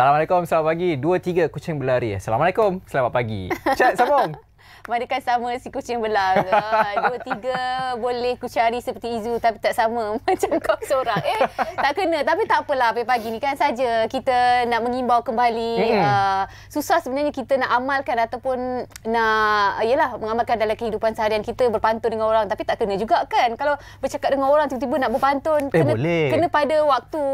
Assalamualaikum, selamat pagi. Dua, tiga kucing berlari. Assalamualaikum, selamat pagi. Chat, sambung. Manakah sama si kucing belang Dua tiga boleh kucari seperti Izu Tapi tak sama macam kau seorang Eh tak kena tapi tak apalah Pagi-pagi ni kan saja kita nak mengimbau kembali mm-hmm. uh, Susah sebenarnya kita nak amalkan Ataupun nak ah, yelah, mengamalkan dalam kehidupan seharian Kita berpantun dengan orang Tapi tak kena juga kan Kalau bercakap dengan orang tiba-tiba nak berpantun eh, kena, boleh. kena pada waktu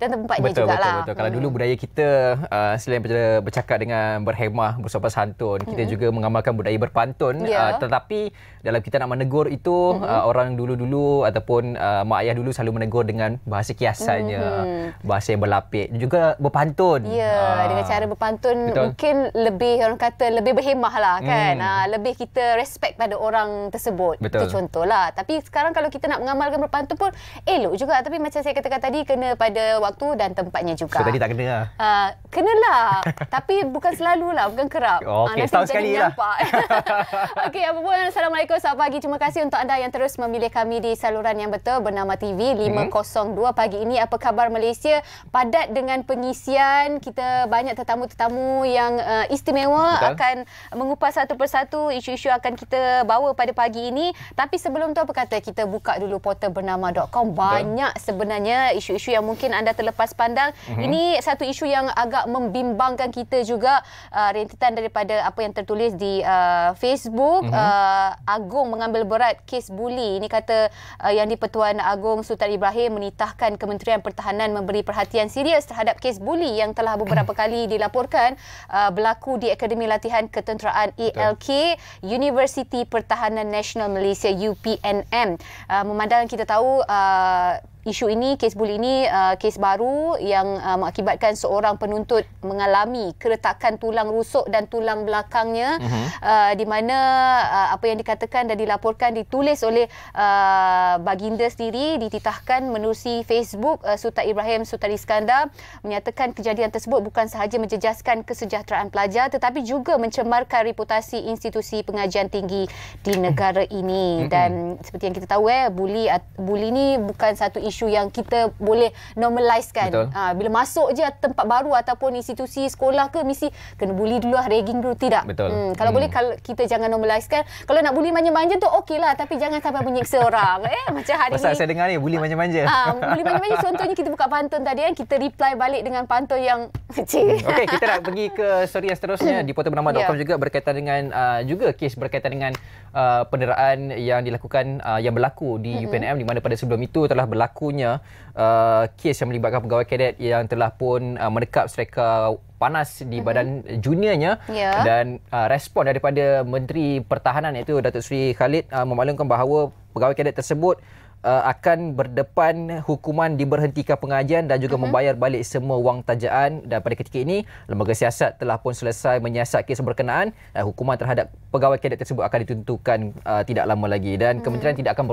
dan tempatnya betul, jugalah betul, betul. Kalau mm-hmm. dulu budaya kita uh, Selain bercakap dengan berhemah Bersopan santun Kita mm-hmm. juga mengamalkan budaya ber pantun yeah. uh, tetapi dalam kita nak menegur itu mm-hmm. uh, orang dulu-dulu ataupun uh, mak ayah dulu selalu menegur dengan bahasa kiasannya mm-hmm. bahasa yang berlapik juga berpantun ya yeah, uh, dengan cara berpantun betul. mungkin lebih orang kata lebih berhemah lah hmm. kan mm. uh, lebih kita respect pada orang tersebut betul. itu contohlah tapi sekarang kalau kita nak mengamalkan berpantun pun elok juga tapi macam saya katakan tadi kena pada waktu dan tempatnya juga so tadi tak kena lah uh, kenalah tapi bukan selalulah bukan kerap oh, okay. uh, nanti jadi nyampak lah. Okey, apa pun Assalamualaikum, selamat pagi. Terima kasih untuk anda yang terus memilih kami di saluran yang betul bernama TV 502 mm-hmm. pagi ini. Apa khabar Malaysia? Padat dengan pengisian. Kita banyak tetamu-tetamu yang uh, istimewa betul. akan mengupas satu persatu isu-isu akan kita bawa pada pagi ini. Tapi sebelum tu apa kata kita buka dulu portal bernama.com. Banyak betul. sebenarnya isu-isu yang mungkin anda terlepas pandang. Mm-hmm. Ini satu isu yang agak membimbangkan kita juga uh, rentetan daripada apa yang tertulis di uh, Facebook uh-huh. uh, Agung mengambil berat kes buli ini kata uh, yang di-Pertuan Agong Sultan Ibrahim menitahkan Kementerian Pertahanan memberi perhatian serius terhadap kes buli yang telah beberapa kali dilaporkan uh, berlaku di Akademi Latihan Ketenteraan ELK Betul. University Pertahanan Nasional Malaysia UPNM uh, memandang kita tahu uh, isu ini kes buli ini uh, kes baru yang uh, mengakibatkan seorang penuntut mengalami keretakan tulang rusuk dan tulang belakangnya uh-huh. uh, di mana uh, apa yang dikatakan dan dilaporkan ditulis oleh uh, baginda sendiri dititahkan menerusi Facebook uh, Sultan Ibrahim Sultan Iskandar menyatakan kejadian tersebut bukan sahaja menjejaskan kesejahteraan pelajar tetapi juga mencemarkan reputasi institusi pengajian tinggi di negara ini mhm. dan seperti yang kita tahu eh buli buli ini bukan satu isu isu yang kita boleh normalisekan. Ha, ah, bila masuk je tempat baru ataupun institusi sekolah ke mesti kena bully dulu lah, ragging dulu tidak. Betul. Hmm, kalau hmm. boleh kalau kita jangan normalisekan. Kalau nak bully manja-manja tu okeylah tapi jangan sampai menyiksa orang. Eh macam hari Pasal ni. saya dengar ni bully manja-manja. Ha, bully manja-manja contohnya kita buka pantun tadi kan kita reply balik dengan pantun yang kecil. Hmm, okey kita nak pergi ke story yang seterusnya di ya. portalbernama.com yeah. juga berkaitan dengan uh, juga kes berkaitan dengan uh, penderaan yang dilakukan uh, yang berlaku di mm-hmm. UPNM di mana pada sebelum itu telah berlaku berlakunya uh, kes yang melibatkan pegawai kadet yang telah pun uh, merekap streka panas di mhm. badan mm-hmm. juniornya yeah. dan uh, respon daripada Menteri Pertahanan iaitu Datuk Seri Khalid uh, memaklumkan bahawa pegawai kadet tersebut uh, akan berdepan hukuman diberhentikan pengajian dan juga mm-hmm. membayar balik semua wang tajaan dan pada ketika ini lembaga siasat telah pun selesai menyiasat kes berkenaan dan uh, hukuman terhadap pegawai kadet tersebut akan ditentukan uh, tidak lama lagi dan mm-hmm. kementerian tidak akan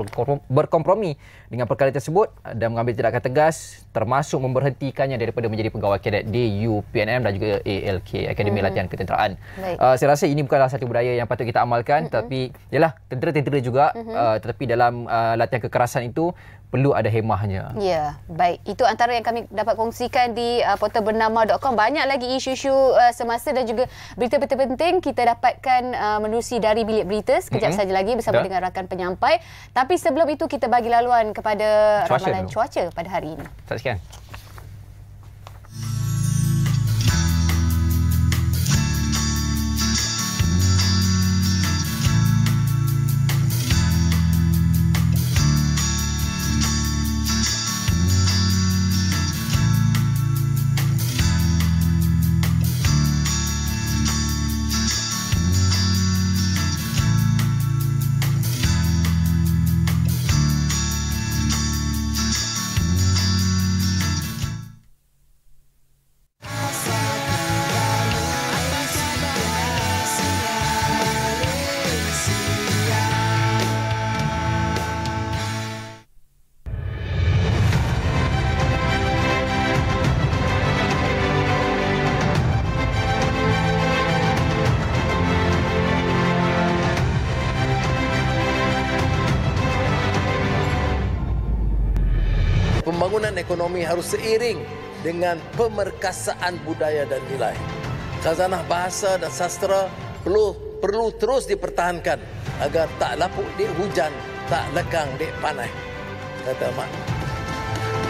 berkompromi dengan perkara tersebut dan mengambil tindakan tegas termasuk memberhentikannya daripada menjadi pegawai kadet di UPNM dan juga ALK Akademi hmm. Latihan Ketenteraan. Uh, saya rasa ini bukanlah satu budaya yang patut kita amalkan hmm. hmm. tapi ialah tentera-tentera juga hmm. uh, tetapi dalam uh, latihan kekerasan itu perlu ada hemahnya. Ya, baik. Itu antara yang kami dapat kongsikan di uh, portal bernama.com. Banyak lagi isu-isu uh, semasa dan juga berita-berita penting kita dapatkan uh, menerusi dari bilik berita sekejap mm-hmm. saja lagi bersama da. dengan rakan penyampai. Tapi sebelum itu kita bagi laluan kepada cuaca ramalan dulu. cuaca pada hari ini. Saksikan. ekonomi harus seiring dengan pemerkasaan budaya dan nilai. Khazanah bahasa dan sastra perlu, perlu terus dipertahankan agar tak lapuk di hujan, tak lekang di panai. Kata Mak.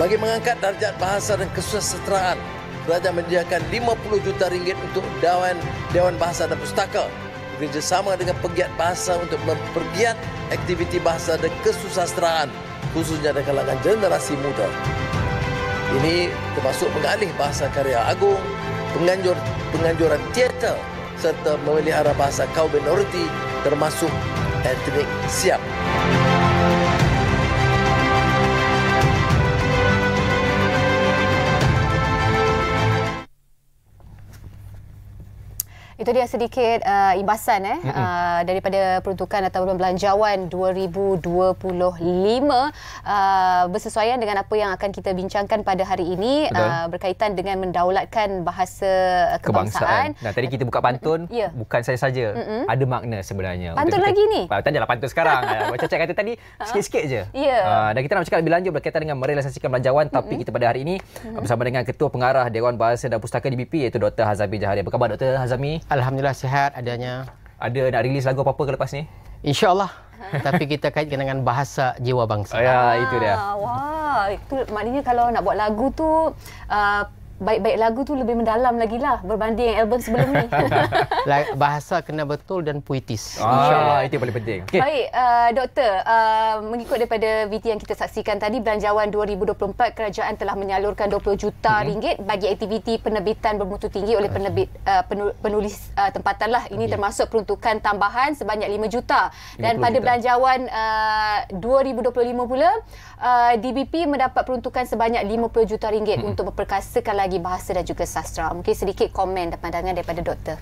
Bagi mengangkat darjat bahasa dan kesusasteraan, kerajaan menyediakan 50 juta ringgit untuk Dewan Dewan Bahasa dan Pustaka bekerjasama dengan pegiat bahasa untuk mempergiat aktiviti bahasa dan kesusasteraan khususnya dalam kalangan generasi muda. Ini termasuk mengalih bahasa karya agung, penganjur penganjuran teater serta memelihara bahasa kaum minoriti termasuk etnik siap. Siap. Itu dia sedikit uh, imbasan eh, mm-hmm. uh, daripada peruntukan atau belanjawan 2025 uh, bersesuaian dengan apa yang akan kita bincangkan pada hari ini uh, berkaitan dengan mendaulatkan bahasa uh, kebangsaan. kebangsaan. Nah, tadi kita buka pantun, ya. yeah. bukan saya saja. Mm-hmm. Ada makna sebenarnya. Pantun kita, lagi ni? Ah, tak adalah pantun sekarang. Ah, macam cakap kata tadi, ah. sikit-sikit je. Yeah. Ya. Uh, dan kita nak cakap lebih lanjut berkaitan dengan merealisasikan belanjawan tapi mm-hmm. kita pada hari ini mm-hmm. bersama dengan Ketua Pengarah Dewan Bahasa dan Pustaka DBP iaitu Dr. Hazami Jahari. Apa khabar Dr. Hazami? Alhamdulillah sihat adanya. Ada nak rilis lagu apa-apa ke lepas ni? InsyaAllah. Tapi kita kaitkan dengan bahasa jiwa bangsa. Ya, itu dia. Ah, wah, itu maknanya kalau nak buat lagu tu, uh, baik-baik lagu tu lebih mendalam lagi lah berbanding yang album sebelum ni. Bahasa kena betul dan puitis. Ah, InsyaAllah, itu yang paling penting. Okay. Baik, uh, Doktor, uh, mengikut daripada VT yang kita saksikan tadi, Belanjawan 2024, kerajaan telah menyalurkan 20 juta mm-hmm. ringgit bagi aktiviti penerbitan bermutu tinggi oleh penerbit, uh, penulis uh, tempatan. Lah. Ini okay. termasuk peruntukan tambahan sebanyak 5 juta. Dan pada juta. Belanjawan uh, 2025 pula, uh, DBP mendapat peruntukan sebanyak 50 juta ringgit mm-hmm. untuk memperkasakan lagi bahasa dan juga sastra. Mungkin sedikit komen dan pandangan daripada doktor.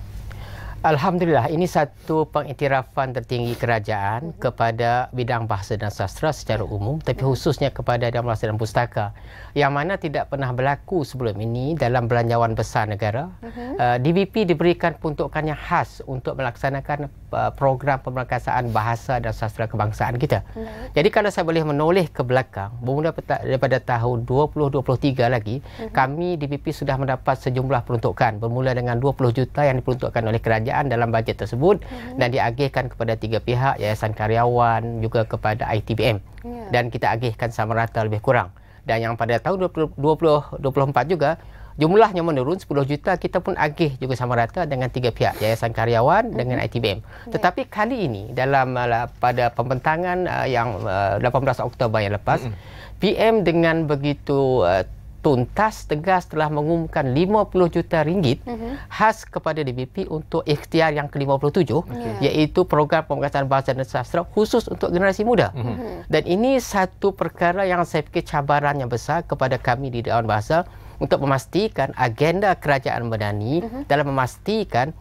Alhamdulillah, ini satu pengiktirafan tertinggi kerajaan kepada bidang bahasa dan sastra secara umum tapi khususnya kepada bidang bahasa dan pustaka yang mana tidak pernah berlaku sebelum ini dalam belanjawan besar negara. uh mhm. eh, DBP diberikan peruntukan yang khas untuk melaksanakan eh, program pemerkasaan bahasa dan sastra kebangsaan kita. Uh-huh. Jadi kalau saya boleh menoleh ke belakang, bermula daripada tahun 2023 lagi, uh-huh. kami DBP sudah mendapat sejumlah peruntukan bermula dengan 20 juta yang diperuntukkan oleh kerajaan kerajaan dalam bajet tersebut mm -hmm. dan diagihkan kepada tiga pihak yayasan karyawan juga kepada ITBM yeah. dan kita agihkan sama rata lebih kurang dan yang pada tahun 2024 juga jumlahnya menurun 10 juta kita pun agih juga sama rata dengan tiga pihak yayasan karyawan mm -hmm. dengan ITBM ya. tetapi kali ini dalam uh, pada pembentangan uh, yang uh, 18 Oktober yang lepas mm -hmm. PM dengan begitu uh, tuntas tegas telah mengumumkan 50 juta ringgit uh-huh. khas kepada DBP untuk ikhtiar yang ke-57 okay. iaitu program pembangkitan bahasa dan sastra khusus untuk generasi muda. Uh-huh. Dan ini satu perkara yang saya fikir cabaran yang besar kepada kami di Dewan Bahasa untuk memastikan agenda kerajaan Medani uh-huh. dalam memastikan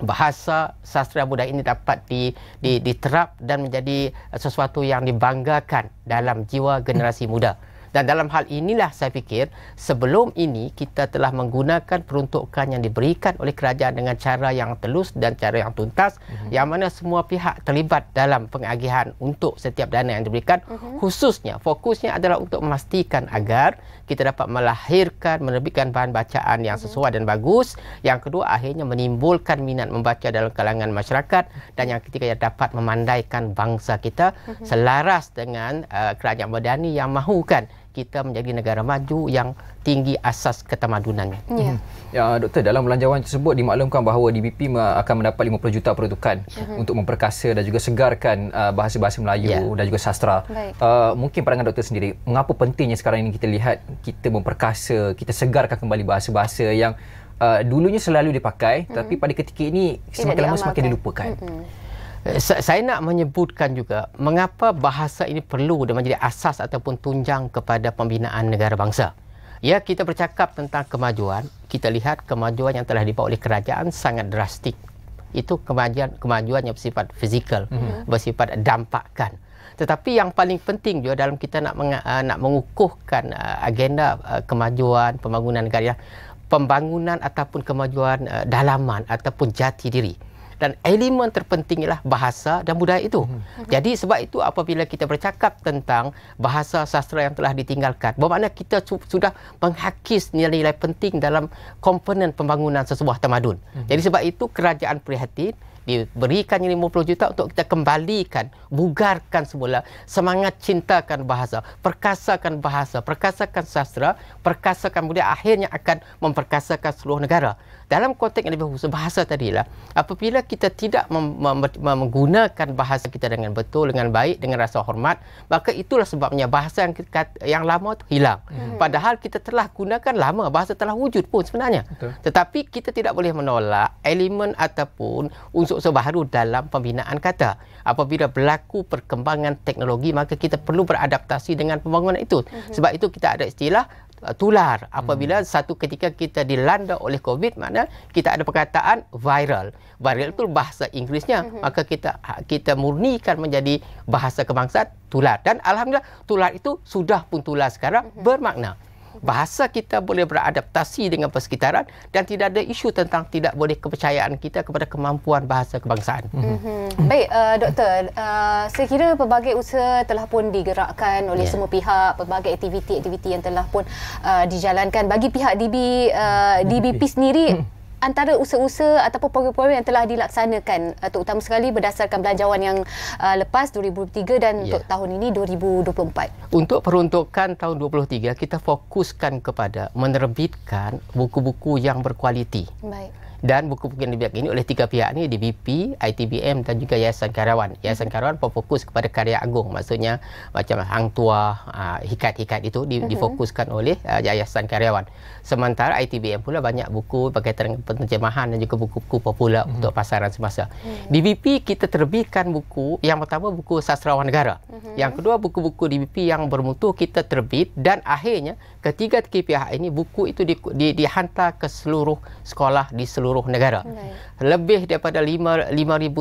bahasa sastra muda ini dapat di, di diterap dan menjadi sesuatu yang dibanggakan dalam jiwa generasi uh-huh. muda. Dan dalam hal inilah saya fikir sebelum ini kita telah menggunakan peruntukan yang diberikan oleh kerajaan dengan cara yang telus dan cara yang tuntas mm-hmm. yang mana semua pihak terlibat dalam pengagihan untuk setiap dana yang diberikan mm-hmm. khususnya fokusnya adalah untuk memastikan agar kita dapat melahirkan menerbitkan bahan bacaan yang mhm. sesuai mm-hmm. dan bagus yang kedua akhirnya menimbulkan minat membaca dalam kalangan masyarakat dan yang ketiga yang dapat memandaikan bangsa kita mm-hmm. selaras dengan uh, kerajaan madani yang mahukan kita menjadi negara maju yang tinggi asas ketamadunannya. Ya. Hmm. Ya, doktor, dalam belanjawan tersebut dimaklumkan bahawa DBP akan mendapat 50 juta peruntukan ya. Hmm. untuk memperkasa dan juga segarkan uh, bahasa-bahasa Melayu ya. dan juga sastra. Baik. Uh, mungkin pandangan doktor sendiri, mengapa pentingnya sekarang ini kita lihat kita memperkasa, kita segarkan kembali bahasa-bahasa yang uh, dulunya selalu dipakai mm-hmm. tapi pada ketika ini semakin lama semakin dilupakan. Mm-hmm. Eh, saya nak menyebutkan juga mengapa bahasa ini perlu dan menjadi asas ataupun tunjang kepada pembinaan negara bangsa. Ya, kita bercakap tentang kemajuan. Kita lihat kemajuan yang telah dibawa oleh kerajaan sangat drastik. Itu kemajuan, kemajuan yang bersifat fizikal, mm-hmm. bersifat dampakkan. Tetapi yang paling penting juga dalam kita nak, meng, uh, eh, nak mengukuhkan uh, agenda uh, kemajuan, pembangunan negara, pembangunan ataupun kemajuan uh, dalaman ataupun jati diri dan elemen terpenting ialah bahasa dan budaya itu. Hmm. Jadi sebab itu apabila kita bercakap tentang bahasa sastra yang telah ditinggalkan, bermakna kita su- sudah menghakis nilai-nilai penting dalam komponen pembangunan sesebuah tamadun. Hmm. Jadi sebab itu kerajaan prihatin diberikan 50 juta untuk kita kembalikan, bugarkan semula semangat cintakan bahasa, perkasakan bahasa, perkasakan sastra, perkasakan budaya akhirnya akan memperkasakan seluruh negara dalam konteks yang lebih khusus bahasa tadilah apabila kita tidak menggunakan bahasa kita dengan betul dengan baik dengan rasa hormat maka itulah sebabnya bahasa yang yang lama tu hilang hmm. hmm. padahal kita telah gunakan lama bahasa telah wujud pun sebenarnya betul. tetapi kita tidak boleh menolak elemen ataupun unsur-unsur baru dalam pembinaan kata apabila berlaku perkembangan teknologi maka kita perlu beradaptasi dengan pembangunan itu hmm. sebab itu kita ada istilah Uh, tular apabila hmm. satu ketika kita dilanda oleh covid mana kita ada perkataan viral viral itu bahasa Inggerisnya hmm. maka kita kita murnikan menjadi bahasa kebangsaan tular dan alhamdulillah tular itu sudah pun tular sekarang hmm. bermakna bahasa kita boleh beradaptasi dengan persekitaran dan tidak ada isu tentang tidak boleh kepercayaan kita kepada kemampuan bahasa kebangsaan. Mm-hmm. Baik, uh, doktor, uh, saya kira pelbagai usaha telah pun digerakkan oleh yeah. semua pihak, pelbagai aktiviti-aktiviti yang telah pun uh, dijalankan bagi pihak DB uh, DBP sendiri. Hmm antara usaha-usaha ataupun program-program yang telah dilaksanakan uh, terutama sekali berdasarkan belanjawan yang uh, lepas 2003 dan yeah. untuk tahun ini 2024. Untuk peruntukan tahun 2023 kita fokuskan kepada menerbitkan buku-buku yang berkualiti. Baik dan buku-buku yang dibiarkan ini oleh tiga pihak ini DBP, ITBM dan juga Yayasan Karawan. Yayasan mhm. Karawan fokus kepada karya agung maksudnya macam Hang Tua, uh, ah, Hikat-Hikat itu di, uh difokuskan oleh uh, Yayasan Karawan. Sementara ITBM pula banyak buku berkaitan dengan penterjemahan dan juga buku-buku popular uh untuk pasaran semasa. uh DBP kita terbitkan buku yang pertama buku Sastrawan Negara. uh Yang kedua buku-buku DBP yang bermutu kita terbit dan akhirnya ketiga-tiga pihak ini buku itu di, di, dihantar ke seluruh sekolah di seluruh seluruh negara. Baik. Lebih daripada 5,000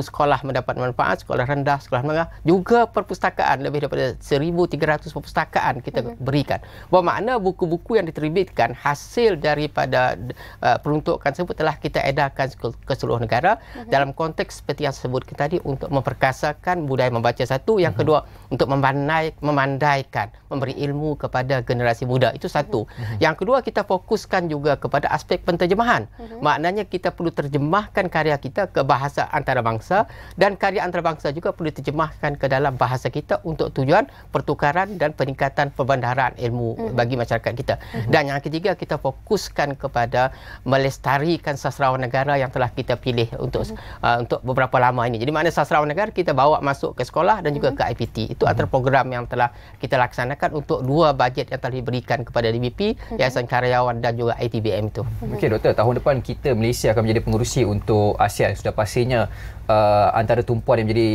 sekolah mendapat manfaat, sekolah rendah, sekolah menengah. Juga perpustakaan, lebih daripada 1,300 perpustakaan kita hmm. berikan. Bermakna buku-buku yang diterbitkan hasil daripada uh, peruntukan tersebut telah kita edarkan ke seluruh negara hmm. dalam konteks seperti yang saya sebutkan tadi untuk memperkasakan budaya membaca satu. Yang hmm. kedua, untuk memandai, memandaikan, memberi ilmu kepada generasi muda. Itu satu. Hmm. Yang kedua, kita fokuskan juga kepada aspek penterjemahan. Hmm. Maknanya kita kita perlu terjemahkan karya kita ke bahasa antarabangsa dan karya antarabangsa juga perlu terjemahkan ke dalam bahasa kita untuk tujuan pertukaran dan peningkatan perbandaran ilmu mm. bagi masyarakat kita. Mm. Dan yang ketiga kita fokuskan kepada melestarikan sastrawan negara yang telah kita pilih untuk mm. uh, untuk beberapa lama ini. Jadi makna sastrawan negara kita bawa masuk ke sekolah dan juga mm. ke IPT. Itu mm. antara program yang telah kita laksanakan untuk dua bajet yang telah diberikan kepada DBP, mhm. Yayasan Karyawan dan juga ITBM itu. Mhm. Okey doktor, tahun depan kita Malaysia Malaysia akan menjadi pengurusi untuk ASEAN sudah pastinya uh, antara tumpuan yang menjadi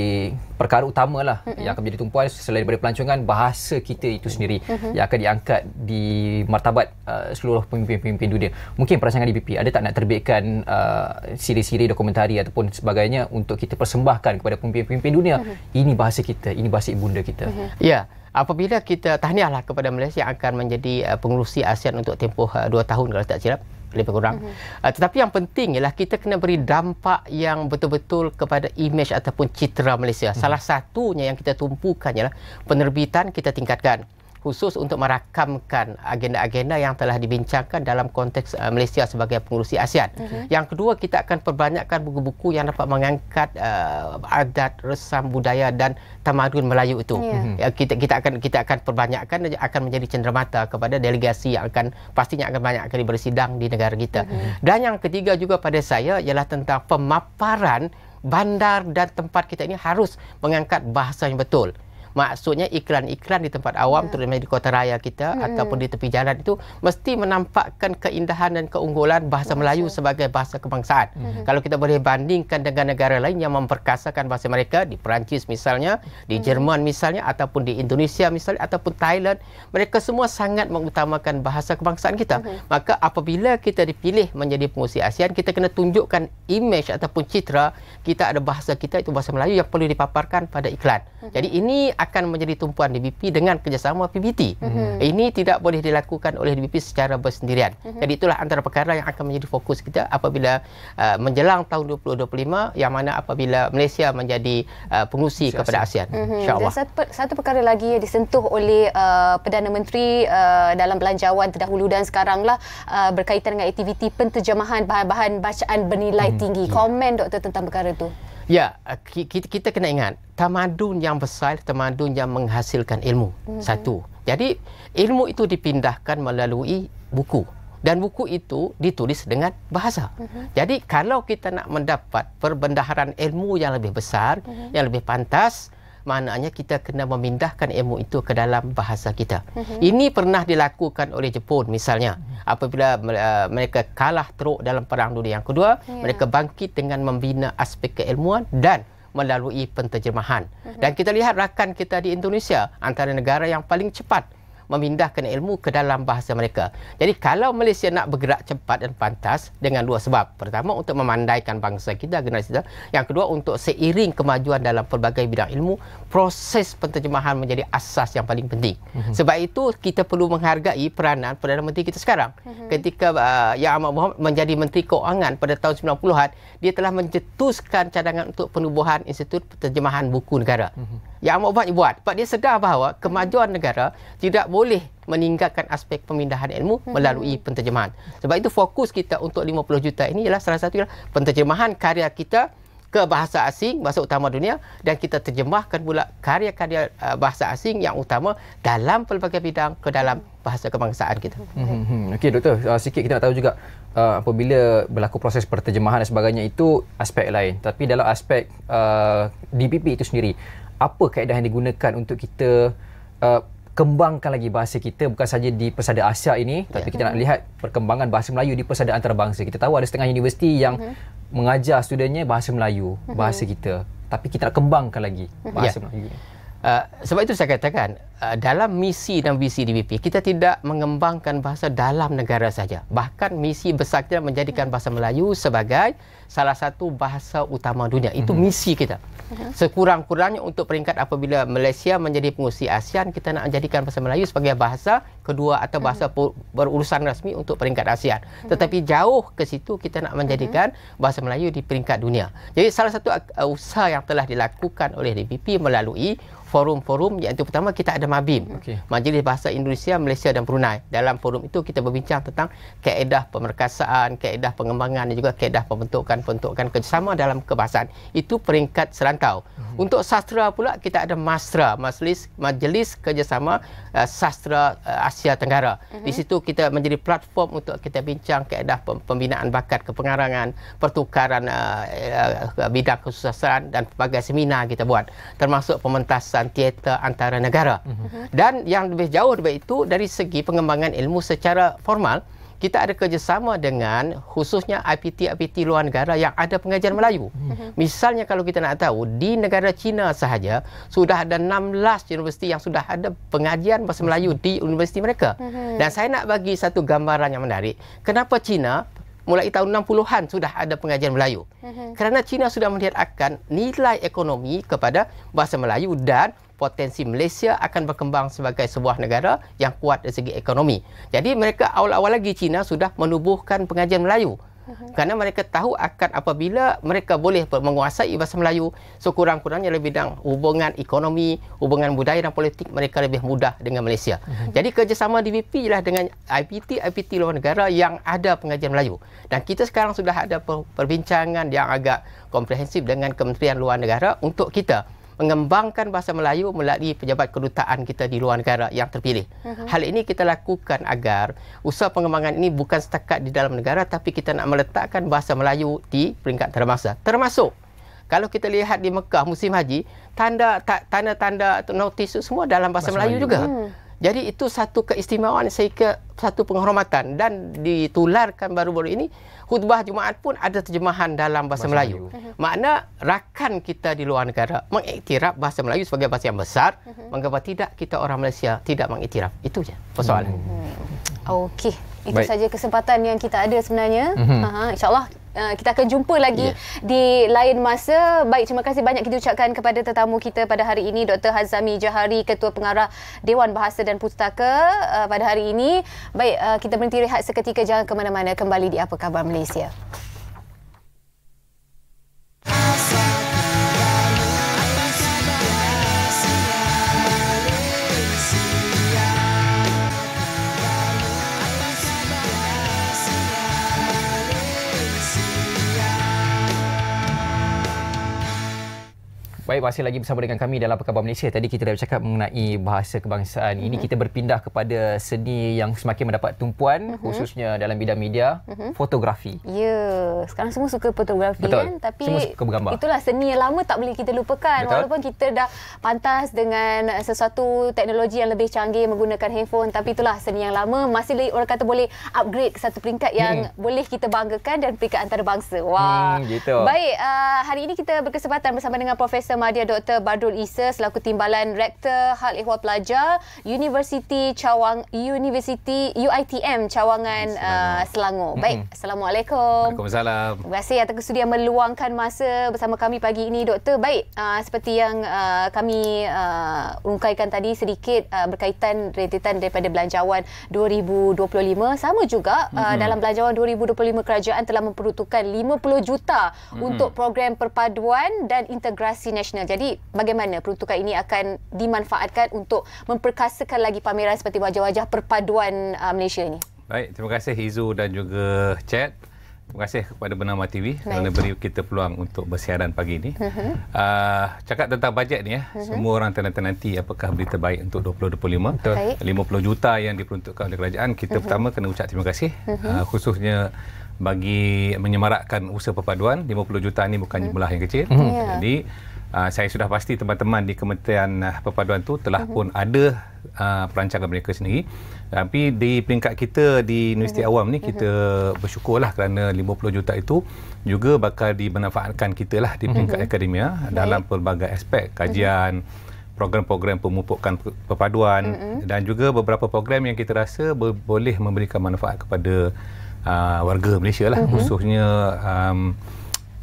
perkara utama lah mm-hmm. yang akan menjadi tumpuan selain daripada pelancongan bahasa kita itu sendiri mm-hmm. yang akan diangkat di martabat uh, seluruh pemimpin-pemimpin dunia mungkin perancangan DPP ada tak nak terbitkan uh, siri-siri dokumentari ataupun sebagainya untuk kita persembahkan kepada pemimpin-pemimpin dunia mm-hmm. ini bahasa kita ini bahasa ibunda kita mm-hmm. ya yeah. Apabila kita tahniahlah kepada Malaysia yang akan menjadi uh, pengurusi ASEAN untuk tempoh uh, dua tahun kalau tak silap lebih kurang. Mm-hmm. Uh, tetapi yang penting ialah kita kena beri dampak yang betul-betul kepada imej ataupun citra Malaysia. Mm-hmm. Salah satunya yang kita tumpukan ialah penerbitan kita tingkatkan khusus untuk merakamkan agenda-agenda yang telah dibincangkan dalam konteks uh, Malaysia sebagai pengurusi ASEAN. Okay. Mhm. Yang kedua, kita akan perbanyakkan buku-buku yang dapat mengangkat uh, adat, resam, budaya dan tamadun Melayu itu. Yeah. Mhm. Uh, ya, kita, kita akan kita akan perbanyakkan dan akan menjadi cendermata kepada delegasi yang akan pastinya akan banyak kali bersidang di negara kita. Mm-hmm. Dan yang ketiga juga pada saya ialah tentang pemaparan bandar dan tempat kita ini harus mengangkat bahasa yang betul. Maksudnya iklan-iklan di tempat awam yeah. terutama di kota raya kita mm ataupun di tepi jalan itu mesti menampakkan keindahan dan keunggulan bahasa Masa. Melayu sebagai bahasa kebangsaan. mm Kalau kita boleh bandingkan dengan negara lain yang memperkasakan bahasa mereka di Perancis misalnya, di mm Jerman misalnya ataupun di Indonesia misalnya ataupun Thailand, mereka semua sangat mengutamakan bahasa kebangsaan kita. mm Maka apabila kita dipilih menjadi pengusi ASEAN, kita kena tunjukkan image ataupun citra kita ada bahasa kita itu bahasa Melayu yang perlu dipaparkan pada iklan. mm Jadi ini akan menjadi tumpuan DBP dengan kerjasama PBT. Mm-hmm. Eh, ini tidak boleh dilakukan oleh DBP secara bersendirian. Mm-hmm. Jadi itulah antara perkara yang akan menjadi fokus kita apabila uh, menjelang tahun 2025 yang mana apabila Malaysia menjadi uh, pengusi Asia. kepada ASEAN. Mm-hmm. InsyaAllah. Dan satu, satu perkara lagi yang disentuh oleh uh, Perdana Menteri uh, dalam belanjawan terdahulu dan sekaranglah uh, berkaitan dengan aktiviti penterjemahan bahan-bahan bacaan bernilai mm-hmm. tinggi. Ya. Komen yeah. doktor tentang perkara itu. Ya, kita, kita kena ingat tamadun yang besar, tamadun yang menghasilkan ilmu. Hmm. Satu. Jadi ilmu itu dipindahkan melalui buku dan buku itu ditulis dengan bahasa. Uh mm-hmm. -huh. Jadi kalau kita nak mendapat perbendaharaan ilmu yang lebih besar, uh mm-hmm. -huh. yang lebih pantas, uh maknanya kita kena memindahkan ilmu itu ke dalam bahasa kita. Mm-hmm. Ini pernah dilakukan oleh Jepun misalnya. Mm-hmm. Apabila uh, mereka kalah teruk dalam Perang Dunia yang kedua, yeah. mereka bangkit dengan membina aspek keilmuan dan melalui penterjemahan. Mm-hmm. Dan kita lihat rakan kita di Indonesia, antara negara yang paling cepat memindahkan ilmu ke dalam bahasa mereka. Jadi kalau Malaysia nak bergerak cepat dan pantas dengan dua sebab. Pertama untuk memandaikan bangsa kita, generasi kita. Yang kedua untuk seiring kemajuan dalam pelbagai bidang ilmu, proses penterjemahan menjadi asas yang paling penting. Mm-hmm. Sebab itu kita perlu menghargai peranan Perdana Menteri kita sekarang. Mm-hmm. Ketika uh, Yang Amat Mohamad menjadi Menteri Keuangan pada tahun 90-an, dia telah menjetuskan cadangan untuk penubuhan Institut Penterjemahan Buku Negara. Mm-hmm. Yang Ahmad Bahad buat. Sebab dia sedar bahawa kemajuan negara tidak boleh meningkatkan aspek pemindahan ilmu hmm. melalui penterjemahan. Sebab itu fokus kita untuk 50 juta ini ialah salah satu ialah penterjemahan karya kita ke bahasa asing, bahasa utama dunia dan kita terjemahkan pula karya-karya uh, bahasa asing yang utama dalam pelbagai bidang ke dalam bahasa kebangsaan kita. Hmm, hmm, Okey doktor, uh, sikit kita nak tahu juga uh, apabila berlaku proses penterjemahan dan sebagainya itu aspek lain. Tapi dalam aspek uh, DPP itu sendiri, apa kaedah yang digunakan untuk kita uh, kembangkan lagi bahasa kita bukan saja di Persada Asia ini yeah. tapi kita nak lihat perkembangan bahasa Melayu di Persada antarabangsa. Kita tahu ada setengah universiti yang mm-hmm. mengajar studentnya bahasa Melayu, mhm. bahasa mm-hmm. kita. Tapi kita nak kembangkan lagi mhm. bahasa yeah. Melayu. Uh, sebab itu saya katakan Uh, dalam misi dan visi DBP, kita tidak mengembangkan bahasa dalam negara saja. Bahkan misi besar kita menjadikan bahasa Melayu sebagai salah satu bahasa utama dunia. Itu mhm. misi kita. Mhm. Sekurang-kurangnya untuk peringkat apabila Malaysia menjadi pengurusi ASEAN, kita nak menjadikan bahasa Melayu sebagai bahasa kedua atau mhm. bahasa berurusan rasmi untuk peringkat ASEAN. Tetapi jauh ke situ, kita nak menjadikan bahasa Melayu di peringkat dunia. Jadi salah satu uh, usaha yang telah dilakukan oleh DBP melalui forum-forum, iaitu pertama kita ada dan Mabim. Okay. Majlis Bahasa Indonesia, Malaysia dan Brunei. Dalam forum itu kita berbincang tentang kaedah pemerkasaan, kaedah pengembangan dan juga kaedah pembentukan-pembentukan kerjasama dalam kebahasaan. Itu peringkat serantau. Uhum. Untuk sastra pula kita ada Masra, Majlis Majlis Kerjasama uh, Sastra uh, Asia Tenggara. Uhum. Di mhm. situ kita menjadi platform untuk kita bincang kaedah pembinaan bakat kepengarangan, pertukaran uh, uh, bidang kesusahan dan pelbagai seminar kita buat termasuk pementasan teater antara negara. Uhum. Mhm. Dan yang lebih jauh daripada itu dari segi pengembangan ilmu secara formal, kita ada kerjasama dengan khususnya IPT-IPT luar negara yang ada pengajian mhm. Melayu. Mhm. Misalnya kalau kita nak tahu di negara China sahaja sudah ada 16 universiti yang sudah ada pengajian bahasa Melayu di universiti mereka. Dan saya nak bagi satu gambaran yang menarik. Kenapa China mulai tahun 60-an sudah ada pengajian Melayu? Kerana China sudah melihat akan nilai ekonomi kepada bahasa Melayu dan potensi Malaysia akan berkembang sebagai sebuah negara yang kuat dari segi ekonomi. Jadi mereka awal-awal lagi China sudah menubuhkan pengajian Melayu. uh Kerana mereka tahu akan apabila mereka boleh menguasai bahasa Melayu, sekurang-kurangnya lebih bidang hubungan ekonomi, hubungan budaya dan politik mereka lebih mudah dengan Malaysia. Mhm. Jadi kerjasama DBP ialah dengan IPT, IPT luar negara yang ada pengajian Melayu. Dan kita sekarang sudah ada perbincangan yang agak komprehensif dengan Kementerian Luar Negara untuk kita mengembangkan bahasa Melayu melalui pejabat kedutaan kita di luar negara yang terpilih. Uh-huh. Hal ini kita lakukan agar usaha pengembangan ini bukan setakat di dalam negara tapi kita nak meletakkan bahasa Melayu di peringkat termasa. Termasuk kalau kita lihat di Mekah musim haji, tanda tanda-tanda notis semua dalam bahasa, bahasa Melayu, Melayu juga. Hmm. Jadi itu satu keistimewaan saya ke satu penghormatan dan ditularkan baru-baru ini khutbah Jumaat pun ada terjemahan dalam bahasa, bahasa Melayu. Melayu. Uh-huh. Makna rakan kita di luar negara mengiktiraf bahasa Melayu sebagai bahasa yang besar, uh-huh. menganggap tidak kita orang Malaysia tidak mengiktiraf. Itu saja persoalan. Hmm. hmm. Okey, itu saja kesempatan yang kita ada sebenarnya. Uh-huh. Uh-huh. InsyaAllah Eh, kita akan jumpa lagi yeah. di lain masa. Baik, terima kasih banyak kita ucapkan kepada tetamu kita pada hari ini, Dr. Hazami Jahari, Ketua Pengarah Dewan Bahasa dan Pustaka uh, pada hari ini. Baik, uh, kita berhenti rehat seketika. Jangan ke mana-mana. Kembali di Apa Khabar Malaysia. Asa. baik masih lagi bersama dengan kami dalam Pekabar Malaysia. Tadi kita dah bercakap mengenai bahasa kebangsaan. Ini mm-hmm. kita berpindah kepada seni yang semakin mendapat tumpuan mm-hmm. khususnya dalam bidang media, mm-hmm. fotografi. Ya, yeah. sekarang semua suka fotografi Betul. kan, tapi semua itulah seni yang lama tak boleh kita lupakan. Betul. Walaupun kita dah pantas dengan sesuatu teknologi yang lebih canggih menggunakan handphone, tapi itulah seni yang lama masih lagi orang kata boleh upgrade ke satu peringkat yang mm. boleh kita banggakan dan peringkat antarabangsa. Wah, mm, gitu. Baik, uh, hari ini kita berkesempatan bersama dengan Profesor Madya Dr. Badrul Isa selaku Timbalan Rektor Hal Ehwal Pelajar University Cawang University UiTM Cawangan uh, Selangor. Uh, Selangor. Mm-hmm. Baik, Assalamualaikum. Waalaikumsalam. Terima kasih atas kesudian meluangkan masa bersama kami pagi ini Doktor. Baik, uh, seperti yang uh, kami uh, rungkaikan tadi sedikit uh, berkaitan rentetan daripada belanjawan 2025 sama juga uh, mm-hmm. dalam belanjawan 2025 kerajaan telah memperuntukkan 50 juta mm-hmm. untuk program perpaduan dan integrasi nasional internasional. Jadi bagaimana peruntukan ini akan dimanfaatkan untuk memperkasakan lagi pameran seperti wajah-wajah perpaduan uh, Malaysia ini? Baik, terima kasih Izu dan juga Chat. Terima kasih kepada Bernama TV kerana beri kita peluang untuk bersiaran pagi ini. Uh-huh. Uh, cakap tentang bajet ni ya. Uh-huh. Semua orang tenanti-nanti apakah berita baik untuk 2025. Betul. 50 juta yang diperuntukkan oleh kerajaan. Kita uh-huh. pertama kena ucap terima kasih. Uh, khususnya bagi menyemarakkan usaha perpaduan. 50 juta ini bukan jumlah uh-huh. yang kecil. Uh-huh. Jadi Ah, saya sudah pasti teman-teman di Kementerian uh, Perpaduan itu telah uh-huh. pun ada uh, perancangan mereka sendiri. Tapi di peringkat kita di Universiti uh-huh. Awam ni mhm. kita uh-huh. bersyukurlah kerana 50 juta itu juga bakal dimanfaatkan kita lah di peringkat uh-huh. akademia dalam pelbagai aspek kajian uh-huh program-program pemupukan perpaduan mm-hmm. dan juga beberapa program yang kita rasa boleh memberikan manfaat kepada uh, warga Malaysia lah mm-hmm. khususnya um,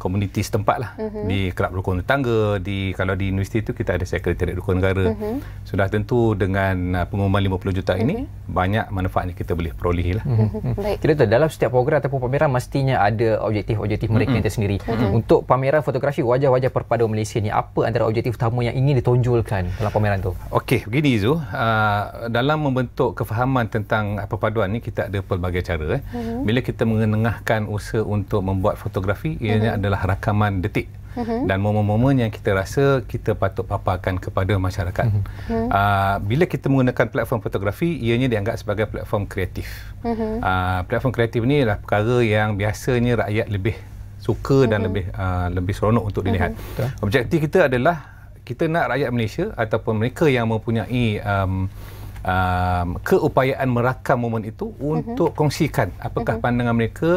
komuniti setempat lah uh-huh. di kerap rukun tetangga di kalau di universiti itu kita ada sekretariat rukun negara uh-huh. sudah tentu dengan uh, pengumuman 50 juta ini uh-huh. banyak manfaatnya kita boleh perolehi lah uh-huh. Baik. dalam setiap program ataupun pameran mestinya ada objektif-objektif mereka uh-huh. sendiri uh-huh. untuk pameran fotografi wajah-wajah perpaduan Malaysia ni apa antara objektif utama yang ingin ditonjolkan dalam pameran itu? Okey, begini Izu uh, dalam membentuk kefahaman tentang ah, perpaduan ini kita ada pelbagai cara eh. uh-huh. bila kita mengenengahkan usaha untuk membuat fotografi ianya uh-huh. adalah adalah rakaman detik mhm. dan momen-momen yang kita rasa kita patut paparkan kepada masyarakat. Uh, bila kita menggunakan platform fotografi, ianya dianggap sebagai platform kreatif. Uh, platform kreatif ni adalah perkara yang biasanya rakyat lebih suka dan lebih uh, lebih seronok untuk dilihat. Objektif kita adalah kita nak rakyat Malaysia ataupun mereka yang mempunyai um, um, keupayaan merakam momen itu mhm. untuk mm-hmm. kongsikan apakah mm-hmm. pandangan mereka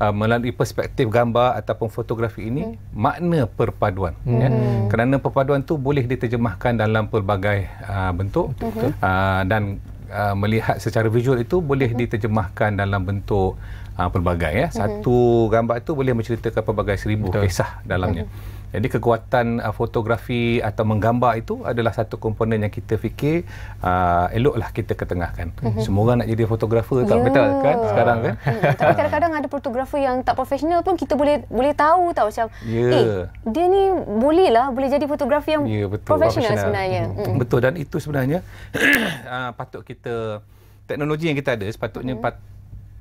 uh, melalui perspektif gambar ataupun fotografi ini mm-hmm. makna perpaduan mm-hmm. ya mhm. kerana perpaduan tu boleh diterjemahkan dalam pelbagai uh, bentuk mm-hmm. uh, dan uh, melihat secara visual itu boleh mm-hmm. diterjemahkan dalam bentuk uh, pelbagai ya mhm. satu mm-hmm. gambar itu boleh menceritakan pelbagai seribu Betul. kisah dalamnya mm-hmm. Jadi kekuatan uh, fotografi atau menggambar itu adalah satu komponen yang kita fikir uh, eloklah kita ketengahkan. Mm-hmm. Semua orang nak jadi fotografer tak ya. betul kan uh. sekarang kan? Hmm, hmm. Tapi kadang-kadang ada fotografer yang tak profesional pun kita boleh boleh tahu tahu macam yeah. eh dia ni boleh lah boleh jadi fotografer yang yeah, betul, profesional sebenarnya. Mm. Betul dan itu sebenarnya uh, patut kita teknologi yang kita ada sepatutnya mm-hmm. patut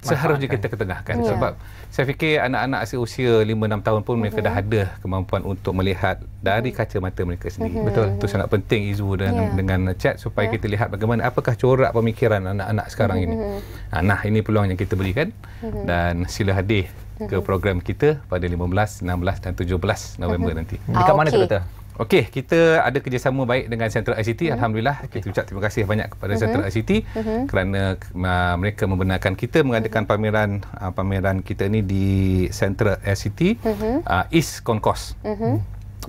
seharusnya kan? kita ketengahkan yeah. sebab saya fikir anak-anak seusia 5 6 tahun pun mereka mm dah mhm. ada kemampuan untuk melihat dari mhm. kacamata mereka sendiri. Mm-hmm. Betul. Itu sangat penting Izu dan yeah. dengan chat supaya yeah. kita lihat bagaimana apakah corak pemikiran anak-anak sekarang mm-hmm. ini. Mhm. Ah, nah, ini peluang yang kita berikan mm-hmm. dan sila hadir ke program kita pada 15, 16 dan 17 November nanti. di mana tu kata? Okey, kita ada kerjasama baik dengan Central ICT. Hmm. Alhamdulillah, okay. kita ucap terima kasih banyak kepada hmm. Central ICT hmm. kerana uh, mereka membenarkan kita mengadakan mhm. pameran uh, pameran kita ini di Central ICT hmm. uh, East Concourse. Hmm.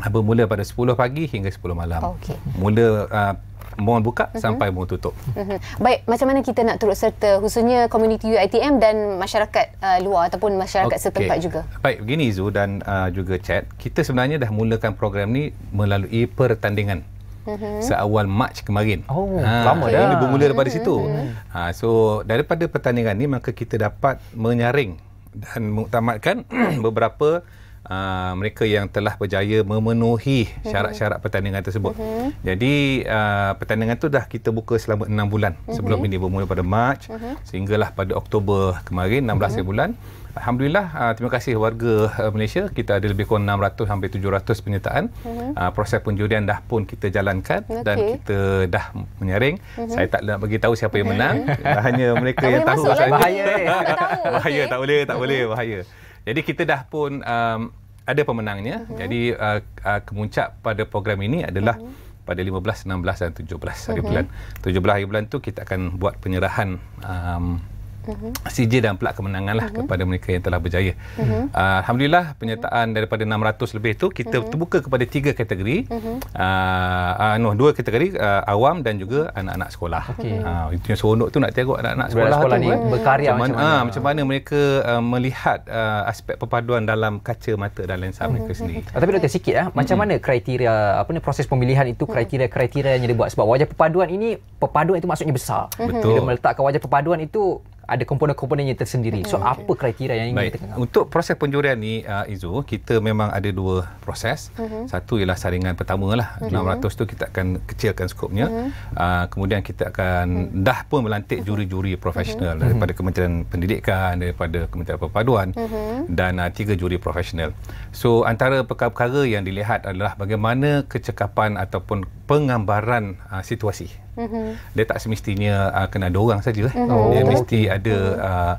Bermula pada 10 pagi hingga 10 malam. Okay. Mula uh, mohon buka uh-huh. sampai mohon tutup. Uh-huh. Baik, macam mana kita nak turut serta khususnya komuniti UITM dan masyarakat uh, luar ataupun masyarakat okay. setempat juga? Baik, begini Zu dan uh, juga chat. Kita sebenarnya dah mulakan program ni melalui pertandingan Mm-hmm. seawal Mac kemarin. Oh, ha, lama dah. Ini bermula daripada mm-hmm. situ. Mhm. Ha, so, daripada pertandingan ni maka kita dapat menyaring dan mengutamakan beberapa uh, mereka yang telah berjaya memenuhi mhm. syarat-syarat pertandingan tersebut. Uh-huh. Jadi uh, pertandingan tu dah kita buka selama enam bulan uh-huh. sebelum ini bermula pada Mac uh-huh. sehinggalah pada Oktober kemarin 16 uh-huh. bulan. Alhamdulillah uh, terima kasih warga uh, Malaysia kita ada lebih kurang 600 sampai 700 penyertaan. Uh-huh. Uh, proses penjurian dah pun kita jalankan okay. dan kita dah menyaring. Uh-huh. Saya tak nak bagi tahu siapa yang menang. Hanya mereka yang tahu pasal bahaya. Bahaya tak boleh, tak boleh, bahaya. Jadi kita dah pun um, ada pemenangnya. Uh-huh. Jadi uh, uh, kemuncak pada program ini adalah uh-huh. pada 15, 16 dan 17 hari uh-huh. bulan. 17 hari bulan tu kita akan buat penyerahan um, CJ mm-hmm. dan pelak kemenangan lah uh-huh. kepada mereka yang telah berjaya. Uh-huh. Alhamdulillah penyertaan daripada 600 lebih tu kita uh-huh. terbuka kepada tiga kategori. Uh-huh. Uh, no, dua kategori uh, awam dan juga anak-anak sekolah. Okay. Uh, itu yang seronok tu nak tengok anak-anak sekolah, sekolah tu. Ni berkarya macam mana. Uh, macam mana mereka uh, melihat uh, aspek perpaduan dalam kaca mata dan lensa uh-huh. mereka sendiri. Uh, tapi doktor sikit lah. Uh, macam uh-huh. mana kriteria apa ni proses pemilihan itu kriteria-kriteria yang dia buat. Sebab wajah perpaduan ini perpaduan itu maksudnya besar. Betul. Uh-huh. Bila meletakkan wajah perpaduan itu ada komponen-komponennya tersendiri. So okay. apa kriteria yang ingin Baik. kita kenal? Untuk proses penjurian ni uh, Izu, kita memang ada dua proses. Uh-huh. Satu ialah saringan pertama lah. Mhm. Uh-huh. 600 itu kita akan kecilkan skopnya. Uh-huh. Uh, kemudian kita akan uh-huh. dah pun melantik juri-juri profesional uh-huh. daripada Kementerian Pendidikan, daripada Kementerian Perpaduan uh-huh. dan uh, tiga juri profesional. So antara perkara-perkara yang dilihat adalah bagaimana kecekapan ataupun Penggambaran uh, ah, situasi. Mm-hmm. Dia tak semestinya uh, kena ada orang sajalah. Mm-hmm. Dia oh. mesti ada uh,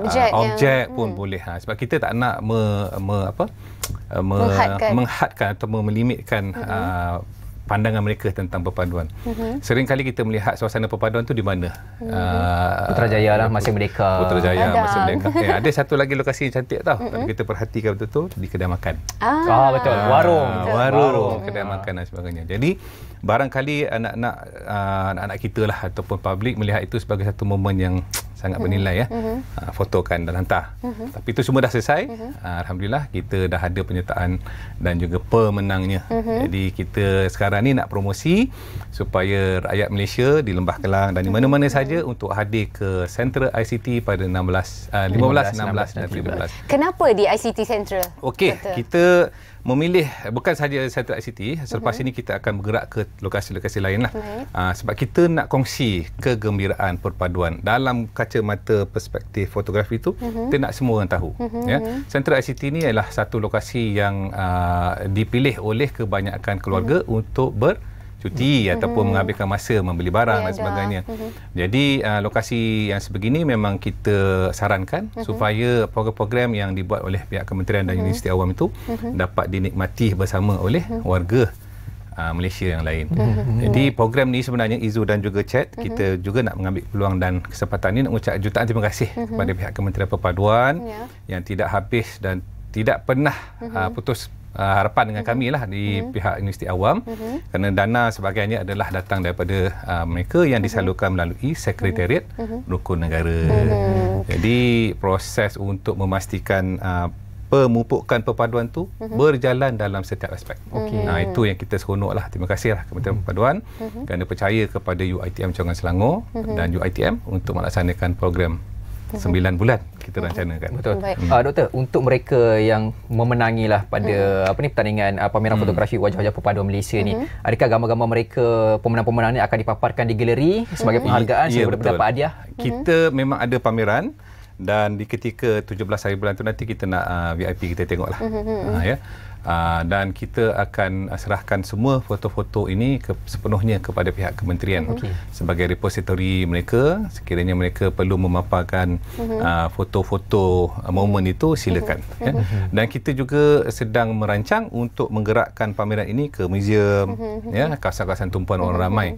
objek, uh, objek pun mm-hmm. boleh. Ha, sebab kita tak nak me, me, apa, me, menghadkan. menghadkan atau memelimitkan mm-hmm. uh, pandangan mereka tentang perpaduan. Mm-hmm. Seringkali kita melihat suasana perpaduan tu di mana? Mm-hmm. Uh, Putrajaya lah masih merdeka. Putrajaya Adang. masih merdeka. Eh, ada satu lagi lokasi yang cantik tau. Mm-hmm. kita perhatikan betul tu di kedai makan. Ah, ah betul. Warung. Ah, warung, warung kedai ah. makan dan sebagainya. Jadi barangkali anak-anak ah, anak-anak kita lah ataupun publik melihat itu sebagai satu momen yang sangat bernilai ya. hmm Uh, fotokan dan hantar. hmm Tapi itu semua dah selesai. hmm Uh, Alhamdulillah kita dah ada penyertaan dan juga pemenangnya. hmm Jadi kita sekarang ni nak promosi supaya rakyat Malaysia di Lembah Kelang dan di mm mana-mana saja hmm untuk hadir ke Sentra ICT pada 16 uh, 15, 15 16, 16 dan 17. 17. Kenapa di ICT Sentra? Okey, kita memilih bukan sahaja Satellite City selepas uh-huh. ini kita akan bergerak ke lokasi-lokasi lain lah okay. uh, sebab kita nak kongsi kegembiraan perpaduan dalam kaca mata perspektif fotografi itu uh-huh. Mhm. kita nak semua orang tahu uh-huh. ya? Satellite City ini adalah satu lokasi yang uh, dipilih oleh kebanyakan keluarga uh-huh. untuk ber, uh, cuti mm-hmm. ataupun mm-hmm. menghabiskan masa membeli barang yeah, dan sebagainya. Mm-hmm. Jadi uh, lokasi yang sebegini memang kita sarankan mm-hmm. supaya program-program yang dibuat oleh pihak kementerian dan mm-hmm. universiti awam itu mm-hmm. dapat dinikmati bersama oleh mm-hmm. warga uh, Malaysia yang lain. Mm-hmm. mm-hmm. Jadi program ni sebenarnya Izu dan juga Chat mm-hmm. kita juga nak mengambil peluang dan kesempatan ini nak ucap jutaan terima kasih mm-hmm. kepada pihak Kementerian Perpaduan yeah. yang tidak habis dan tidak pernah uh, mm-hmm. uh, putus uh, harapan dengan mm-hmm. kami lah di mm-hmm. pihak Universiti Awam mm-hmm. kerana dana sebagainya adalah datang daripada uh, mereka yang mhm. disalurkan melalui Sekretariat mm-hmm. Rukun Negara. Mm-hmm. Jadi proses untuk memastikan uh, ah, pemupukan perpaduan tu uh-huh. berjalan dalam setiap aspek. Okay. Nah itu yang kita lah, Terima kasihlah Kementerian uh-huh. Perpaduan uh-huh. kerana percaya kepada UITM Cawangan Selangor uh-huh. dan UITM untuk melaksanakan program Sembilan bulan kita uh-huh. rancangkan. Betul. Baik. Uh, doktor, untuk mereka yang memenangi lah pada uh apa ni pertandingan uh, pameran uh fotografi wajah-wajah pepadu Malaysia uh ni, adakah gambar-gambar mereka pemenang-pemenang ni akan dipaparkan di galeri sebagai penghargaan yeah, sebagai ya, dapat Adiah? Uh-huh. Kita memang ada pameran dan di ketika 17 hari bulan tu nanti kita nak uh, ah, VIP kita tengok lah. huh Uh, ya. Yeah. Ah, dan kita akan serahkan semua foto-foto ini ke, sepenuhnya kepada pihak kementerian mhm. okay. sebagai repository mereka sekiranya mereka perlu memaparkan uh-huh. foto-foto ah, momen itu silakan uh-huh. ya. dan kita juga sedang merancang untuk menggerakkan pameran ini ke museum uh-huh. ya kawasan-kawasan tumpuan uh-huh. orang ramai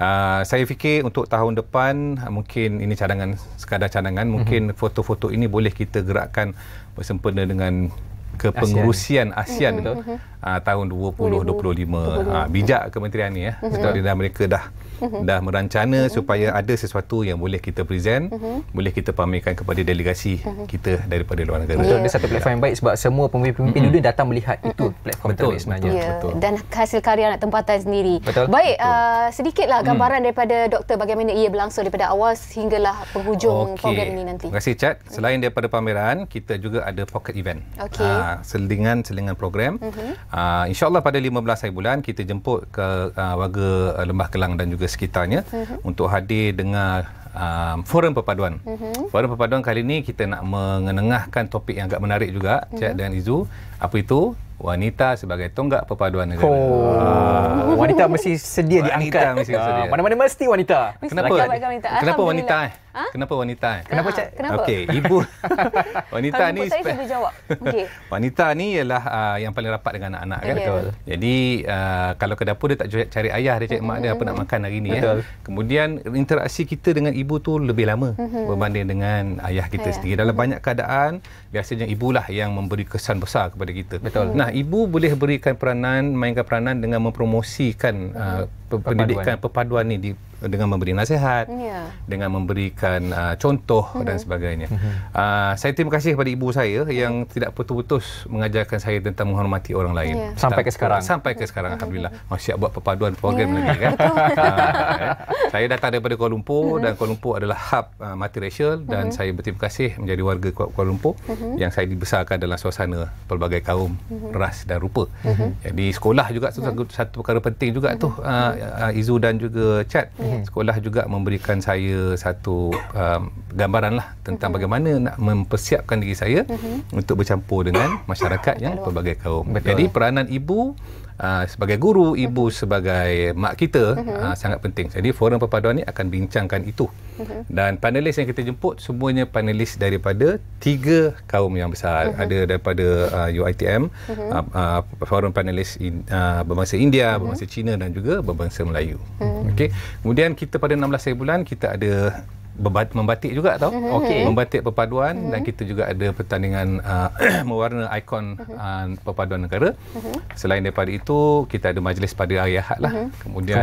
Uh, saya fikir untuk tahun depan mungkin ini cadangan sekadar cadangan mungkin mm-hmm. foto-foto ini boleh kita gerakkan bersempena dengan kepengerusian ASEAN mm-hmm. tu uh, mm-hmm. ah, tahun 2025 20. uh, bijak kementerian ni ya eh? mm-hmm. sebab mereka dah huh mhm. dah merancana uh-huh. Mhm. supaya ada sesuatu yang boleh kita present uh-huh. boleh kita pamerkan kepada delegasi uh-huh. kita daripada luar negara betul, yeah. ini satu platform yang baik sebab semua pemimpin-pemimpin uh-huh. dunia datang melihat uh-huh. itu platform betul, terbaik sebenarnya yeah. betul. dan hasil karya anak tempatan sendiri betul. baik, betul. Uh, sedikitlah hmm. gambaran uh daripada doktor bagaimana ia berlangsung daripada awal sehinggalah penghujung okay. program ini nanti terima kasih Chad hmm. selain uh daripada pameran kita juga ada pocket event okay. uh, ah, selingan-selingan program uh-huh. uh, insyaAllah pada 15 hari bulan kita jemput ke uh, warga Lembah Kelang dan juga sekitarnya uh-huh. untuk hadir dengar um, forum perpaduan. Uh-huh. Forum perpaduan kali ini kita nak mengenengahkan topik yang agak menarik juga, uh-huh. Cik mhm. dan Izu. Apa itu? wanita sebagai tonggak perpaduan negara. Oh. Ah. Wanita mesti sedia wanita diangkat. Mesti sedia. Ah. Mana-mana mesti wanita. Mesti kenapa? Wanita. Kenapa wanita? Ha? Kenapa wanita? Kenapa cak? Kenapa? Okey, ibu. wanita ni saya sudah jawab. Okay. wanita ni ialah uh, yang paling rapat dengan anak-anak kan? Betul. Jadi uh, kalau ke dapur dia tak cari ayah dia cari mak dia apa nak mm-hmm. makan hari ni Betul. Eh. Kemudian interaksi kita dengan ibu tu lebih lama mm-hmm. berbanding dengan ayah kita ayah. sendiri. Dalam banyak keadaan biasanya ibulah yang memberi kesan besar kepada kita. Betul. Nah, ibu boleh berikan peranan mainkan peranan dengan mempromosikan uh, pendidikan perpaduan. perpaduan ini di dengan memberi nasihat yeah. dengan memberikan uh, contoh mm-hmm. dan hmm. sebagainya mm-hmm. uh, saya terima kasih kepada ibu saya yang ya. tidak putus-putus mengajarkan saya tentang menghormati orang lain yeah. sampai ke sekarang sampai ke sekarang ya. Alhamdulillah masih buat perpaduan program yeah. lagi kan? uh, saya datang daripada Kuala Lumpur mm-hmm. dan Kuala Lumpur adalah hub uh, multiracial dan mm-hmm. saya berterima kasih menjadi warga Kuala Lumpur mm-hmm. yang saya dibesarkan dalam suasana pelbagai kaum mm-hmm. ras dan rupa mm-hmm. jadi sekolah juga ya. satu, satu perkara penting juga mm-hmm. tu uh, uh, Izu dan juga Chad mm-hmm. Yeah. Hmm. Sekolah juga memberikan saya satu um, gambaran lah tentang mm-hmm. bagaimana nak mempersiapkan diri saya mm-hmm. untuk bercampur dengan masyarakat yang pelbagai kaum. Betul. Jadi peranan ibu Ah, sebagai guru, ibu sebagai mak kita uh-huh. Mhm. Ah, aa, sangat penting. Jadi forum perpaduan ini akan bincangkan itu. Uh-huh. Dan panelis yang kita jemput semuanya panelis daripada tiga kaum yang besar. Uh-huh. Ada daripada uh, ah, UITM, uh-huh. uh, forum panelis in, uh, berbangsa India, uh-huh. berbangsa Cina dan juga berbangsa Melayu. Uh-huh. Okey. Kemudian kita pada 16 hari bulan kita ada berbat, membatik juga tau. Mhm. Okey. Mhm. Membatik perpaduan mm-hmm. dan mhm. kita juga ada pertandingan uh, mewarna ikon mm-hmm. uh, perpaduan negara. Mm-hmm. Selain daripada itu, kita ada majlis pada hari Ahad lah. Mm-hmm. Kemudian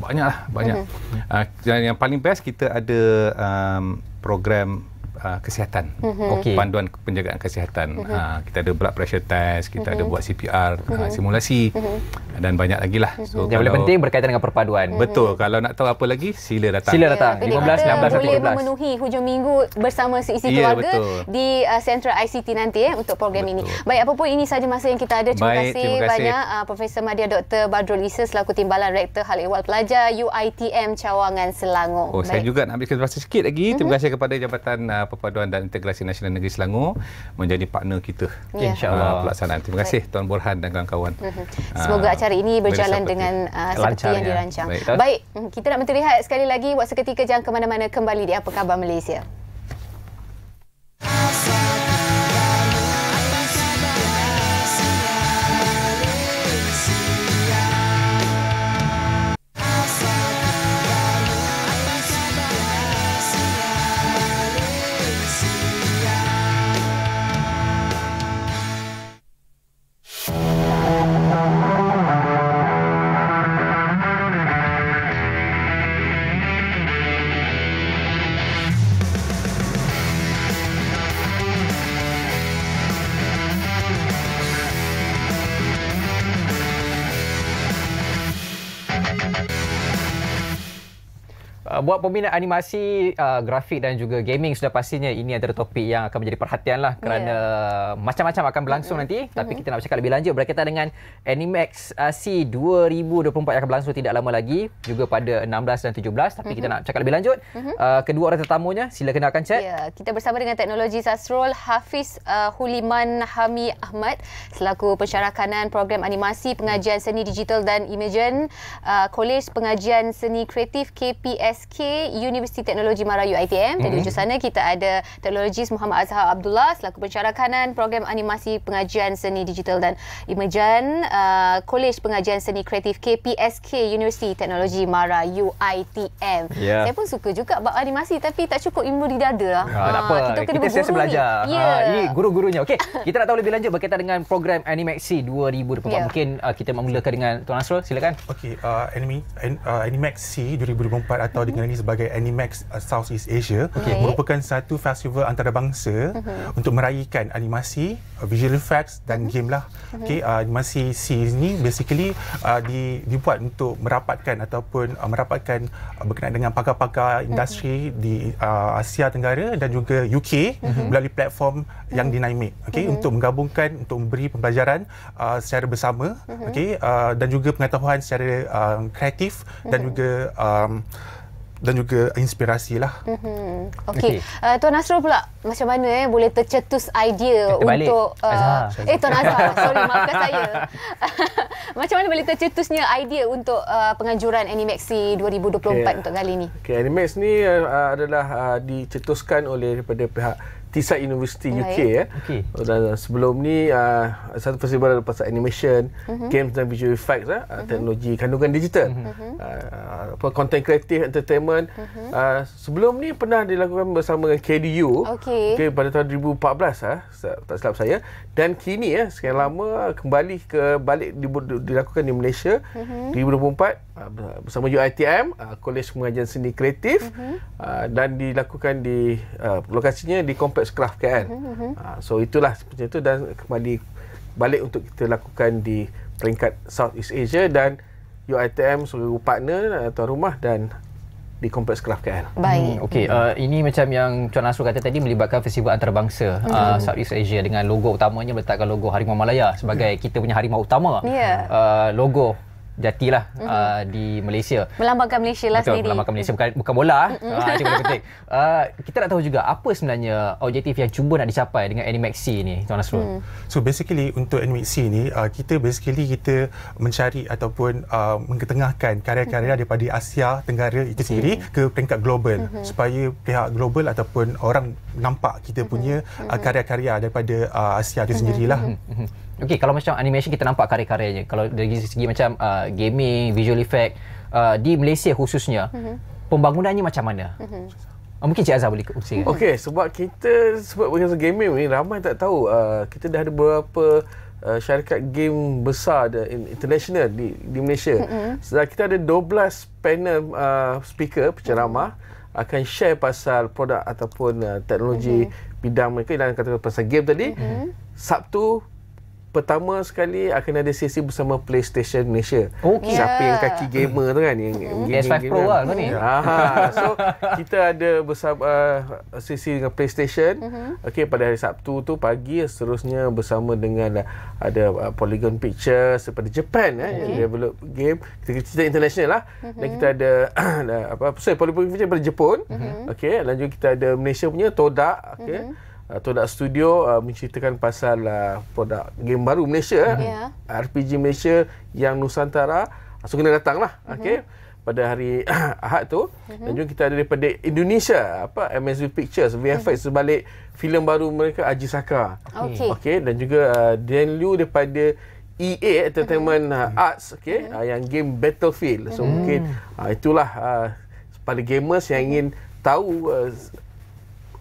banyak lah banyak. Mm-hmm. Uh, yang paling best kita ada um, program uh, kesihatan. Mm-hmm. Okay. Panduan penjagaan kesihatan. Mm-hmm. Ha, kita ada blood pressure test, kita mm-hmm. ada mhm. buat CPR, mm-hmm. Ah, ha, simulasi mm-hmm. dan banyak lagi lah. Mhm. So, yang paling penting berkaitan dengan perpaduan. Mm-hmm. Betul. Kalau nak tahu apa lagi, sila datang. Sila datang. Yeah. 15, 16 16, 16, boleh 17. Boleh memenuhi hujung minggu bersama seisi yeah, keluarga betul. di uh, Central ICT nanti eh, untuk program betul. ini. Baik, apa pun ini sahaja masa yang kita ada. Terima, Baik, kasih, terima kasih banyak uh, Profesor Madia Dr. Badrul Isa selaku Timbalan Rektor Hal Ehwal Pelajar UITM Cawangan Selangor. Oh, saya juga nak ambil kesempatan sikit lagi. Terima mhm. kasih kepada Jabatan Perpaduan dan Integrasi Nasional Negeri Selangor menjadi partner kita okay. Ya. insyaAllah ah, pelaksanaan. Terima kasih Baik. Tuan Burhan dan kawan-kawan. Mm-hmm. Ah. Semoga uh, acara ini berjalan dengan uh, seperti yang ya. dirancang. Baik, ya. Baik, mm, kita nak menteri lihat sekali lagi buat seketika jangan ke mana-mana kembali di Apa Khabar Malaysia. Awesome. buat peminat animasi uh, grafik dan juga gaming sudah pastinya ini adalah topik yang akan menjadi perhatian lah kerana yeah. macam-macam akan berlangsung mm-hmm. nanti tapi mm-hmm. kita nak cakap lebih lanjut berkaitan dengan Animax uh, C 2024 yang akan berlangsung tidak lama lagi juga pada 16 dan 17 tapi mm-hmm. kita nak cakap lebih lanjut mm-hmm. uh, kedua orang tetamunya sila kenalkan chat yeah. kita bersama dengan teknologi Sastrol Hafiz uh, Huliman Hami Ahmad selaku pensyarah kanan program animasi pengajian seni digital dan imagen uh, kolej pengajian seni kreatif KPS UTFK Universiti Teknologi Marayu ITM. Mm-hmm. di sana kita ada teknologis Muhammad Azhar Abdullah selaku pencara kanan program animasi pengajian seni digital dan imajan uh, Kolej Pengajian Seni Kreatif KPSK Universiti Teknologi Mara Uitm Yeah. Saya pun suka juga buat animasi tapi tak cukup ilmu di dada. Lah. Ha, ha, apa. Kita kena kita belajar. Ni. Yeah. Ha, ya. ini guru-gurunya. Okay, kita nak tahu lebih lanjut berkaitan dengan program Animaxi 2024. Yeah. Mungkin uh, kita mulakan dengan Tuan Nasrul. Silakan. Okey, uh, Animaxi uh, 2024 atau dengan mhm yang ini sebagai Animax uh, Southeast Asia okay. merupakan satu festival antarabangsa uh-huh. untuk meraihkan animasi, uh, visual effects dan uh-huh. game lah. Mm-hmm. Okay, uh, animasi series ni basically uh, di, dibuat untuk merapatkan ataupun uh, merapatkan uh, berkenaan dengan pakar-pakar industri uh-huh. di uh, Asia Tenggara dan juga UK uh-huh. melalui platform uh-huh. yang dinamik. Okay, uh-huh. untuk menggabungkan untuk memberi pembelajaran uh, secara bersama, uh-huh. okay, uh, dan juga pengetahuan secara uh, kreatif uh-huh. dan juga um, dan juga inspirasi lah. Mm-hmm. Okey. Okay. Uh, Tuan Nasrul pula macam mana eh boleh tercetus idea Terbalik. untuk uh, Azhar. eh Tuan Azhar, sorry maafkan saya. macam mana boleh tercetusnya idea untuk uh, penganjuran Animexi 2024 okay. untuk kali ini? Okey, Animex ni uh, adalah uh, dicetuskan oleh daripada pihak Teesside University Baik. UK eh. ya. Okay. Dan uh, sebelum ni uh, satu festival ada pasal animation, mm-hmm. games dan visual effects eh, mm-hmm. teknologi kandungan digital. Mm-hmm. Uh, apa content creative entertainment. Mm-hmm. Uh, sebelum ni pernah dilakukan bersama dengan KDU. Okay. okay pada tahun 2014 ah eh, tak silap saya dan kini ya sekian mhm. lama uh, kembali ke balik dilakukan di Malaysia mm-hmm. 2024 bersama UITM Kolej Pengajian Seni Kreatif uh-huh. dan dilakukan di uh, lokasinya di Kompleks dapat scruff kan. Uh-huh. Uh, so itulah seperti itu dan kembali balik untuk kita lakukan di peringkat South East Asia dan UITM sebagai partner atau ah, rumah dan di kompleks Kraft KL. Baik. Hmm, Okey, hmm. uh, ini macam yang Cuan Nasrul kata tadi melibatkan festival antarabangsa uh, hmm. hmm. East Asia dengan logo utamanya meletakkan logo Harimau Malaya sebagai kita punya harimau utama. Yeah. Uh, logo jati lah mm-hmm. uh, di Malaysia. Melambangkan Malaysia lah sendiri. Melambangkan Malaysia bukan, bukan bola. Mm-hmm. Uh, cuma uh, kita nak tahu juga apa sebenarnya objektif yang cuba nak dicapai dengan NMXC ni Tuan Nasrul. Mm. So basically untuk NMXC ni uh, kita basically kita mencari ataupun uh, mengetengahkan karya-karya daripada Asia Tenggara itu sendiri mm. ke peringkat global mm-hmm. supaya pihak global ataupun orang nampak kita mm-hmm. punya ah, mm-hmm. uh, karya-karya daripada uh, Asia itu mm-hmm. sendirilah. Mm-hmm. mm-hmm. Okay, kalau macam animation kita nampak karya-karyanya. Kalau dari segi macam uh, gaming, visual effect, uh, di Malaysia khususnya, mm-hmm. pembangunannya macam mana? Mm-hmm. Uh, mungkin Cik Azhar boleh kongsikan. Okay, sebab kita, sebab berkaitan gaming ni, ramai tak tahu. Uh, kita dah ada beberapa uh, syarikat game besar international di, di Malaysia. Mm-hmm. Sebab kita ada 12 panel uh, speaker penceramah mhm. akan share pasal produk ataupun uh, teknologi mm-hmm. bidang mereka dan kata pasal game tadi mm-hmm. Sabtu pertama sekali akan ada sesi bersama PlayStation Malaysia. Okay. Siapa yang ya. kaki gamer tu kan yang mm. game, PS5 game, Pro kan. lah ni. Ha. So kita ada bersama uh, sesi dengan PlayStation. Mm-hmm. Okey pada hari Sabtu tu pagi seterusnya bersama dengan uh, ada uh, Polygon Pictures daripada Japan eh okay. develop game kita cerita international lah. Mm-hmm. Dan kita ada uh, apa sorry, Polygon Pictures daripada Jepun. Mm-hmm. Okey lanjut kita ada Malaysia punya Todak okey. Mm-hmm atau nak studio uh, menceritakan pasal uh, produk game baru Malaysia yeah. Mhm. Ya. RPG Malaysia yang Nusantara ah, so kena datanglah mm-hmm. okey pada hari Ahad tu mm-hmm. dan juga kita ada daripada Indonesia apa MSV Pictures VFX mm-hmm. sebalik filem baru mereka Aji Saka okey hmm. okay, dan juga uh, Dan Liu daripada EA Entertainment mm-hmm. Arts okey mm-hmm. uh, yang game Battlefield so mm-hmm. mungkin uh, itulah uh, para gamers yang mhm. ingin tahu uh,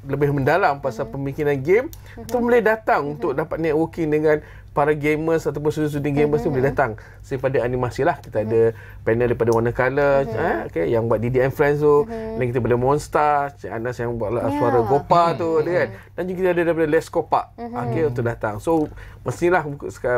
lebih mendalam pasal hmm. pemikiran game hmm. tu boleh datang hmm. untuk dapat networking dengan para gamers ataupun sudut-sudut gamers mm-hmm. tu hmm. boleh datang daripada animasi lah kita mm-hmm. ada panel hmm. daripada warna Color mm-hmm. eh, okay, yang buat Didi and Friends tu mm-hmm. dan kita boleh Monster Cik Anas yang buat lah, yeah. suara Gopa mm-hmm. tu mm-hmm. kan dan juga kita ada daripada Les Kopak mm-hmm. okay, untuk datang so mestilah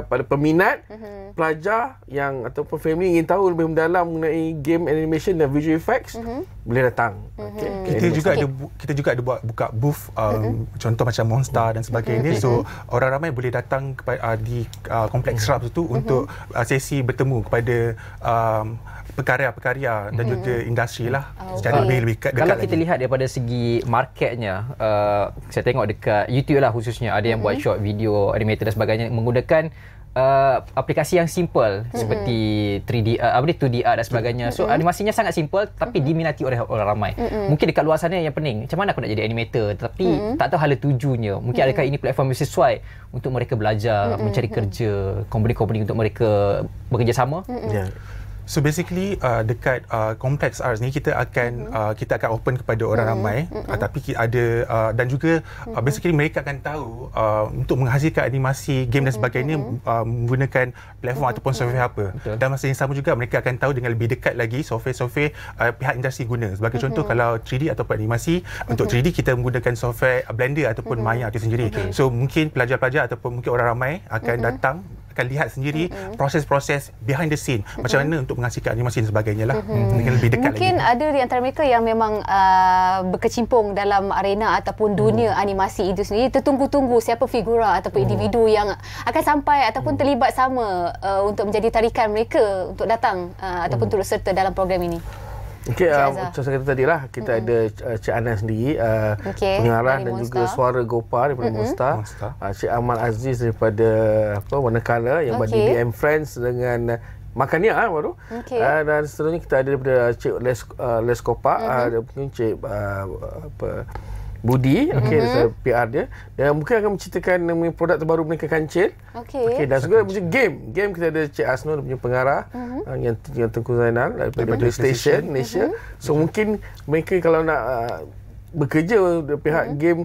pada peminat mm-hmm. pelajar yang ataupun family ingin tahu lebih mendalam mengenai game animation dan visual effects mm-hmm. boleh datang mm-hmm. okay. kita juga okay. ada kita juga ada buat buka booth um, mm-hmm. contoh macam monster dan sebagainya mm-hmm. so mhm. orang ramai boleh datang kepada uh, di uh, kompleks mm-hmm. Rabs tu mm-hmm. untuk uh, sesi bertemu kepada um, pekarya-pekarya dan hmm. juga industri lah okay. Hmm. secara lebih lebih dekat kalau kita lihat daripada segi marketnya uh, saya tengok dekat YouTube lah khususnya ada yang mm-hmm. buat hmm. short video animator dan sebagainya menggunakan uh, aplikasi yang simple mm-hmm. seperti 3D uh, apa ni 2D art dan sebagainya so mm-hmm. animasinya sangat simple tapi mm-hmm. diminati oleh orang ramai mm-hmm. mungkin dekat luar sana yang pening macam mana aku nak jadi animator tapi mm-hmm. tak tahu hala tujunya mungkin mm-hmm. adakah ini platform yang sesuai untuk mereka belajar mm-hmm. mencari hmm. kerja company-company untuk mereka bekerjasama mm-hmm. yeah. So basically uh, dekat uh, Complex Arts ni kita akan mm-hmm. uh, kita akan open kepada orang mm-hmm. ramai mm-hmm. Uh, tapi ada uh, dan juga uh, mhm. basically mereka akan tahu uh, untuk menghasilkan animasi game dan mhm, sebagainya mm-hmm. uh, menggunakan platform mm-hmm. ataupun software mhm. apa. Betul. Dan masa yang sama juga mereka akan tahu dengan lebih dekat lagi software-software uh, pihak industri guna. Sebagai mm-hmm. contoh kalau 3D ataupun animasi mm-hmm. untuk 3D kita menggunakan software Blender ataupun mm-hmm. Maya itu sendiri. Okay. So mungkin pelajar-pelajar ataupun mungkin orang ramai akan mm-hmm. datang akan lihat sendiri mm-hmm. proses-proses behind the scene mm-hmm. macam mana untuk menghasilkan animasi dan sebagainya lah mm-hmm. mungkin lebih dekat mungkin lagi ada di antara mereka yang memang uh, berkecimpung dalam arena ataupun dunia mm. animasi itu sendiri tertunggu-tunggu siapa figura ataupun mm. individu yang akan sampai ataupun mm. terlibat sama uh, untuk menjadi tarikan mereka untuk datang uh, ataupun mm. turut serta dalam program ini Okey, uh, macam saya kata tadi lah, kita mm-hmm. ada uh, Cik Anas sendiri, uh, okay. pengarah dan juga suara Gopar daripada mm-hmm. Monster. Monster. Uh, Cik Amal Aziz daripada apa, Warna Color yang okay. bagi DM Friends dengan uh, Makania ah baru. Okay. Uh, dan seterusnya kita ada daripada Cik Les uh, Les Kopak, mm-hmm. uh, mungkin Cik uh, apa Budi, okey mm mm-hmm. PR dia. Dan mungkin akan menceritakan nama produk terbaru mereka Kancil. Okey. Okey dan juga punya game. Game kita ada Cik Asnul punya pengarah mm-hmm. uh, yang yang Tengku Zainal uh, dari mm-hmm. PlayStation Malaysia. Mm-hmm. So mungkin mereka kalau nak uh, bekerja di pihak mm-hmm. game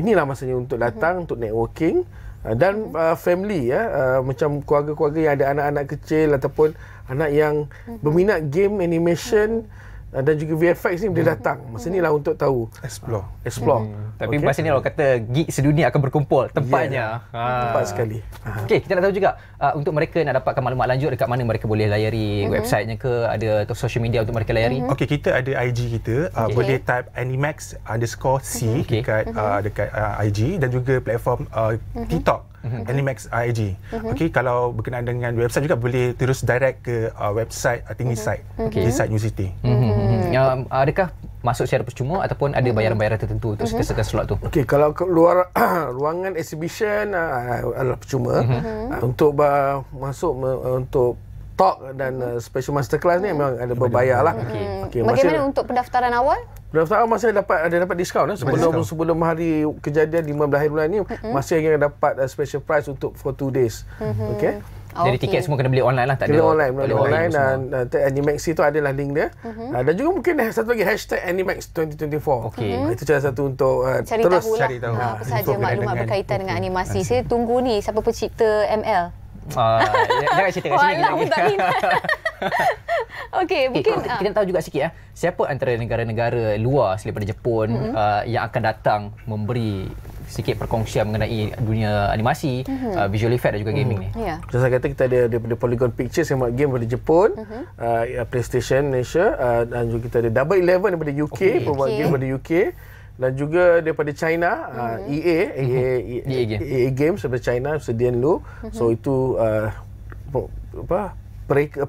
inilah masanya untuk mhm. datang mm-hmm. untuk networking uh, dan mhm. uh, family ya uh, macam keluarga-keluarga yang ada anak-anak kecil ataupun anak yang mm-hmm. berminat game animation mm-hmm uh, dan juga VFX ni boleh hmm. datang. Masa ni lah untuk tahu. Explore. Ah, explore. Hmm. Tapi okay. masa ni orang kata geek sedunia akan berkumpul tempatnya. Yeah. Ya, ya. Tempat sekali. Okay, kita nak tahu juga uh, untuk mereka nak dapatkan maklumat lanjut dekat mana mereka boleh layari mm-hmm. websitenya ke ada atau social media untuk mereka layari. Mhm. Okay, kita ada IG kita. Uh, okay. Boleh type animax underscore C okay. Mhm. dekat, uh, dekat uh, IG dan juga platform uh, mm-hmm. TikTok mm-hmm. Animax IG. Uh, mm-hmm. Okey, kalau berkenaan dengan website juga boleh terus direct ke uh, website uh, tinggi mm-hmm. site, mhm. okay. di site New City. Mm-hmm. Mm-hmm. Um, adakah masuk secara percuma ataupun ada mhm. bayaran-bayaran tertentu untuk mm-hmm. setiap slot tu? Okey, kalau ke luar ruangan exhibition uh, uh adalah percuma. Mm-hmm. Uh, untuk uh, masuk uh, untuk talk dan uh, special master class ni hmm. memang ada berbayar lah. Okay. Hmm. Hmm. Okay. Bagaimana masih, untuk pendaftaran awal? Pendaftaran awal masih dapat ada dapat diskaun eh. sebelum diskaun. sebelum hari kejadian 15 hari bulan ni hmm. masih lagi dapat uh, special price untuk for two days. Hmm. Okay. Jadi okay. tiket semua kena beli online lah tak kena ada. Online, beli online, online dan, dan, uh, dan Animax itu adalah link dia. Uh-huh. Dan juga mungkin eh, satu lagi hashtag #Animax2024. Okay. Uh-huh. Itu cara satu untuk uh, cari terus tahulah. cari tahu. Ha, ah, apa saja maklumat dengan, berkaitan okay. dengan animasi. Saya tunggu ni siapa pencipta ML. Uh, jangan cerita kat sini. Walau tak ingat. Okey, eh, mungkin... Okay, ah. kita uh. tahu juga sikit. Ya, siapa antara negara-negara luar selain daripada Jepun mm-hmm. uh, yang akan datang memberi sikit perkongsian mengenai dunia animasi, mm-hmm. uh, visual effect dan juga gaming mm-hmm. ni. Yeah. So, saya kata kita ada daripada Polygon Pictures yang buat game daripada Jepun, mm-hmm. uh, PlayStation Malaysia uh, dan juga kita ada Double Eleven daripada UK okay. pun buat okay. game daripada UK dan juga daripada China uh, mm-hmm. uh, e EA, mm-hmm. EA, EA, EA, e EA EA Games daripada China sedian lu mm-hmm. so itu uh, apa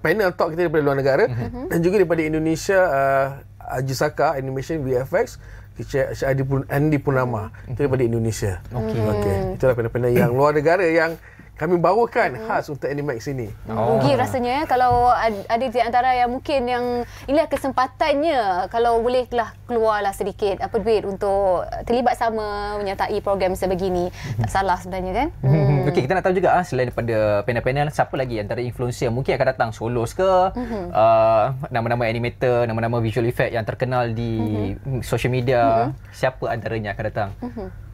panel talk kita daripada luar negara mm-hmm. mm-hmm. dan juga daripada Indonesia uh, Ajisaka Animation VFX Syahadi Andi Purnama mm-hmm. itu daripada Indonesia okey okay. Mm-hmm. itulah panel-panel yang luar negara yang kami bawakan mm-hmm. khas untuk Animax ini. Oh. Rugi rasanya eh, kalau ada di antara yang mungkin yang inilah kesempatannya kalau bolehlah keluarlah sedikit apa duit untuk terlibat sama menyertai program sebegini. Tak salah sebenarnya kan? Mm. Okey, kita nak tahu juga ah, selain daripada panel-panel, siapa lagi antara influencer yang mungkin akan datang solo ke mm-hmm. uh, nama-nama animator, nama-nama visual effect yang terkenal di hmm social media. hmm Siapa antaranya akan datang? hmm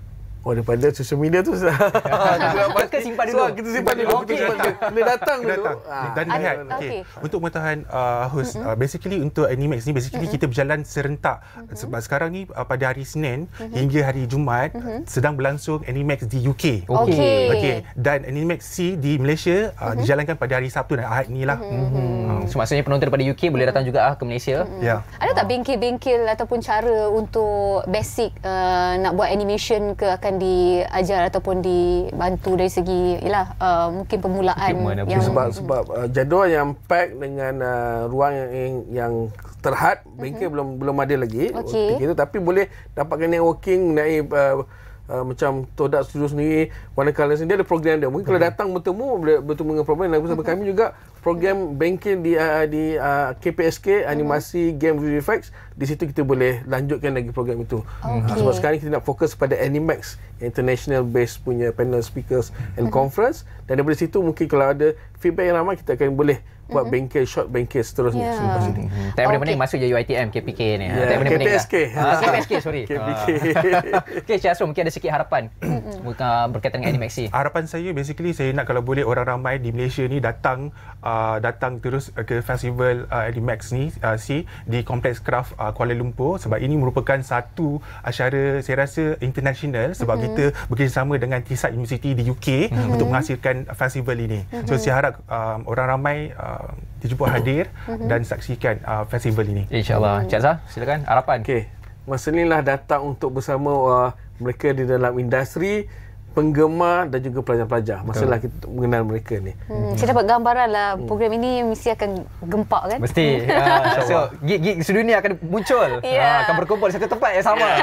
Oh, daripada social media tu. kita simpan dulu. Simpan Kita simpan dulu. Oh, okay. Kena datang dulu. Datang. Ah. Dan lihat. Ah. Untuk pengetahuan uh, host, uh, basically untuk Animax ni, basically kita berjalan serentak. Sebab sekarang ni uh, pada hari Senin hingga hari Jumaat sedang berlangsung Animax di UK. Okey. Okey. Dan Animax C di Malaysia mm-hmm. dijalankan pada hari Sabtu dan Ahad ni lah. Mm-hmm. mm-hmm. mm-hmm. Ah, so, maksudnya penonton daripada UK boleh datang juga ah, ke Malaysia. mm Ada tak uh. bengkel-bengkel ataupun cara untuk basic nak buat animation ke akan diajar ataupun dibantu dari segi yalah uh, mungkin permulaan Bikin yang sebab sebab uh, jadual yang pack dengan uh, ruang yang yang terhad mm-hmm. bengkel belum belum ada lagi okay. gitu tapi boleh dapatkan networking mengenai Uh, uh macam Todak Studio sendiri Warna Colour sendiri Dia ada program dia Mungkin hmm. kalau mhm. datang bertemu Bertemu dengan program Dan bersama hmm. kami juga program banking di uh, di uh, KPSK mhm. animasi mm game visual effects di situ kita boleh lanjutkan lagi program itu. Mhm. Okay. sebab sekarang kita nak fokus pada Animax international based punya panel speakers and mm-hmm. conference dan daripada situ mungkin kalau ada feedback yang ramai kita akan boleh buat mm-hmm. bank short bengkel case terus yeah. selepas ini. Tak ada benda-benda masuk je UITM, KPK ni. Yeah. Tak ada benda KPSK. Ah, KPSK, ah, sorry. KPK. Okey, Cik Asrul, mungkin ada sikit harapan berkaitan dengan Animaxi. Harapan saya, basically, saya nak kalau boleh orang ramai di Malaysia ni datang Uh, datang terus ke festival uh, Animax ni uh, si di kompleks Kraft uh, Kuala Lumpur sebab ini merupakan satu acara saya rasa international sebab mm-hmm. kita bekerjasama dengan Tisat University di UK mm-hmm. untuk menghasilkan festival ini. Mm-hmm. So mhm. saya harap um, orang ramai um, dijemput hadir mm-hmm. dan saksikan uh, festival ini. Insyaallah, allah Mm-hmm. Cik Zah, silakan harapan. Okay, Masa inilah datang untuk bersama uh, mereka di dalam industri penggemar dan juga pelajar-pelajar masalah kita mengenal mereka ni. Hmm, hmm. Saya dapat gambaran lah hmm. program ini mesti akan gempak kan? Mesti. Hmm. Ah, so, gig-gig sedunia akan muncul. Yeah. Ya. Ha, akan berkumpul di satu tempat yang sama.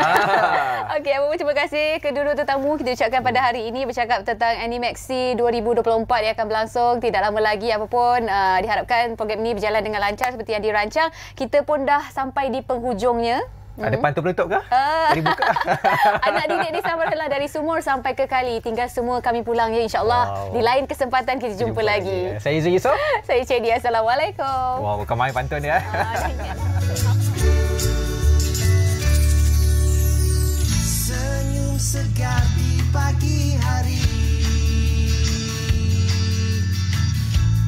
Ah. Okey, Abang terima kasih kedua tetamu kita ucapkan pada hari ini bercakap tentang Animexi 2024 yang akan berlangsung tidak lama lagi apapun. Uh, diharapkan program ini berjalan dengan lancar seperti yang dirancang. Kita pun dah sampai di penghujungnya. Hmm. Ah, Ada pantu peletup ke? Uh. Jadi ah. buka. Anak didik di Samarhala dari Sumur sampai ke Kali. Tinggal semua kami pulang ya insyaAllah. Wow. Di lain kesempatan kita jumpa, jumpa lagi. Ya. Saya Izu Yusof. Saya Cedi. Assalamualaikum. Wow, bukan main pantun dia. Ya. Senyum segar di pagi hari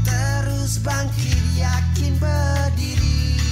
Terus bangkit yakin berdiri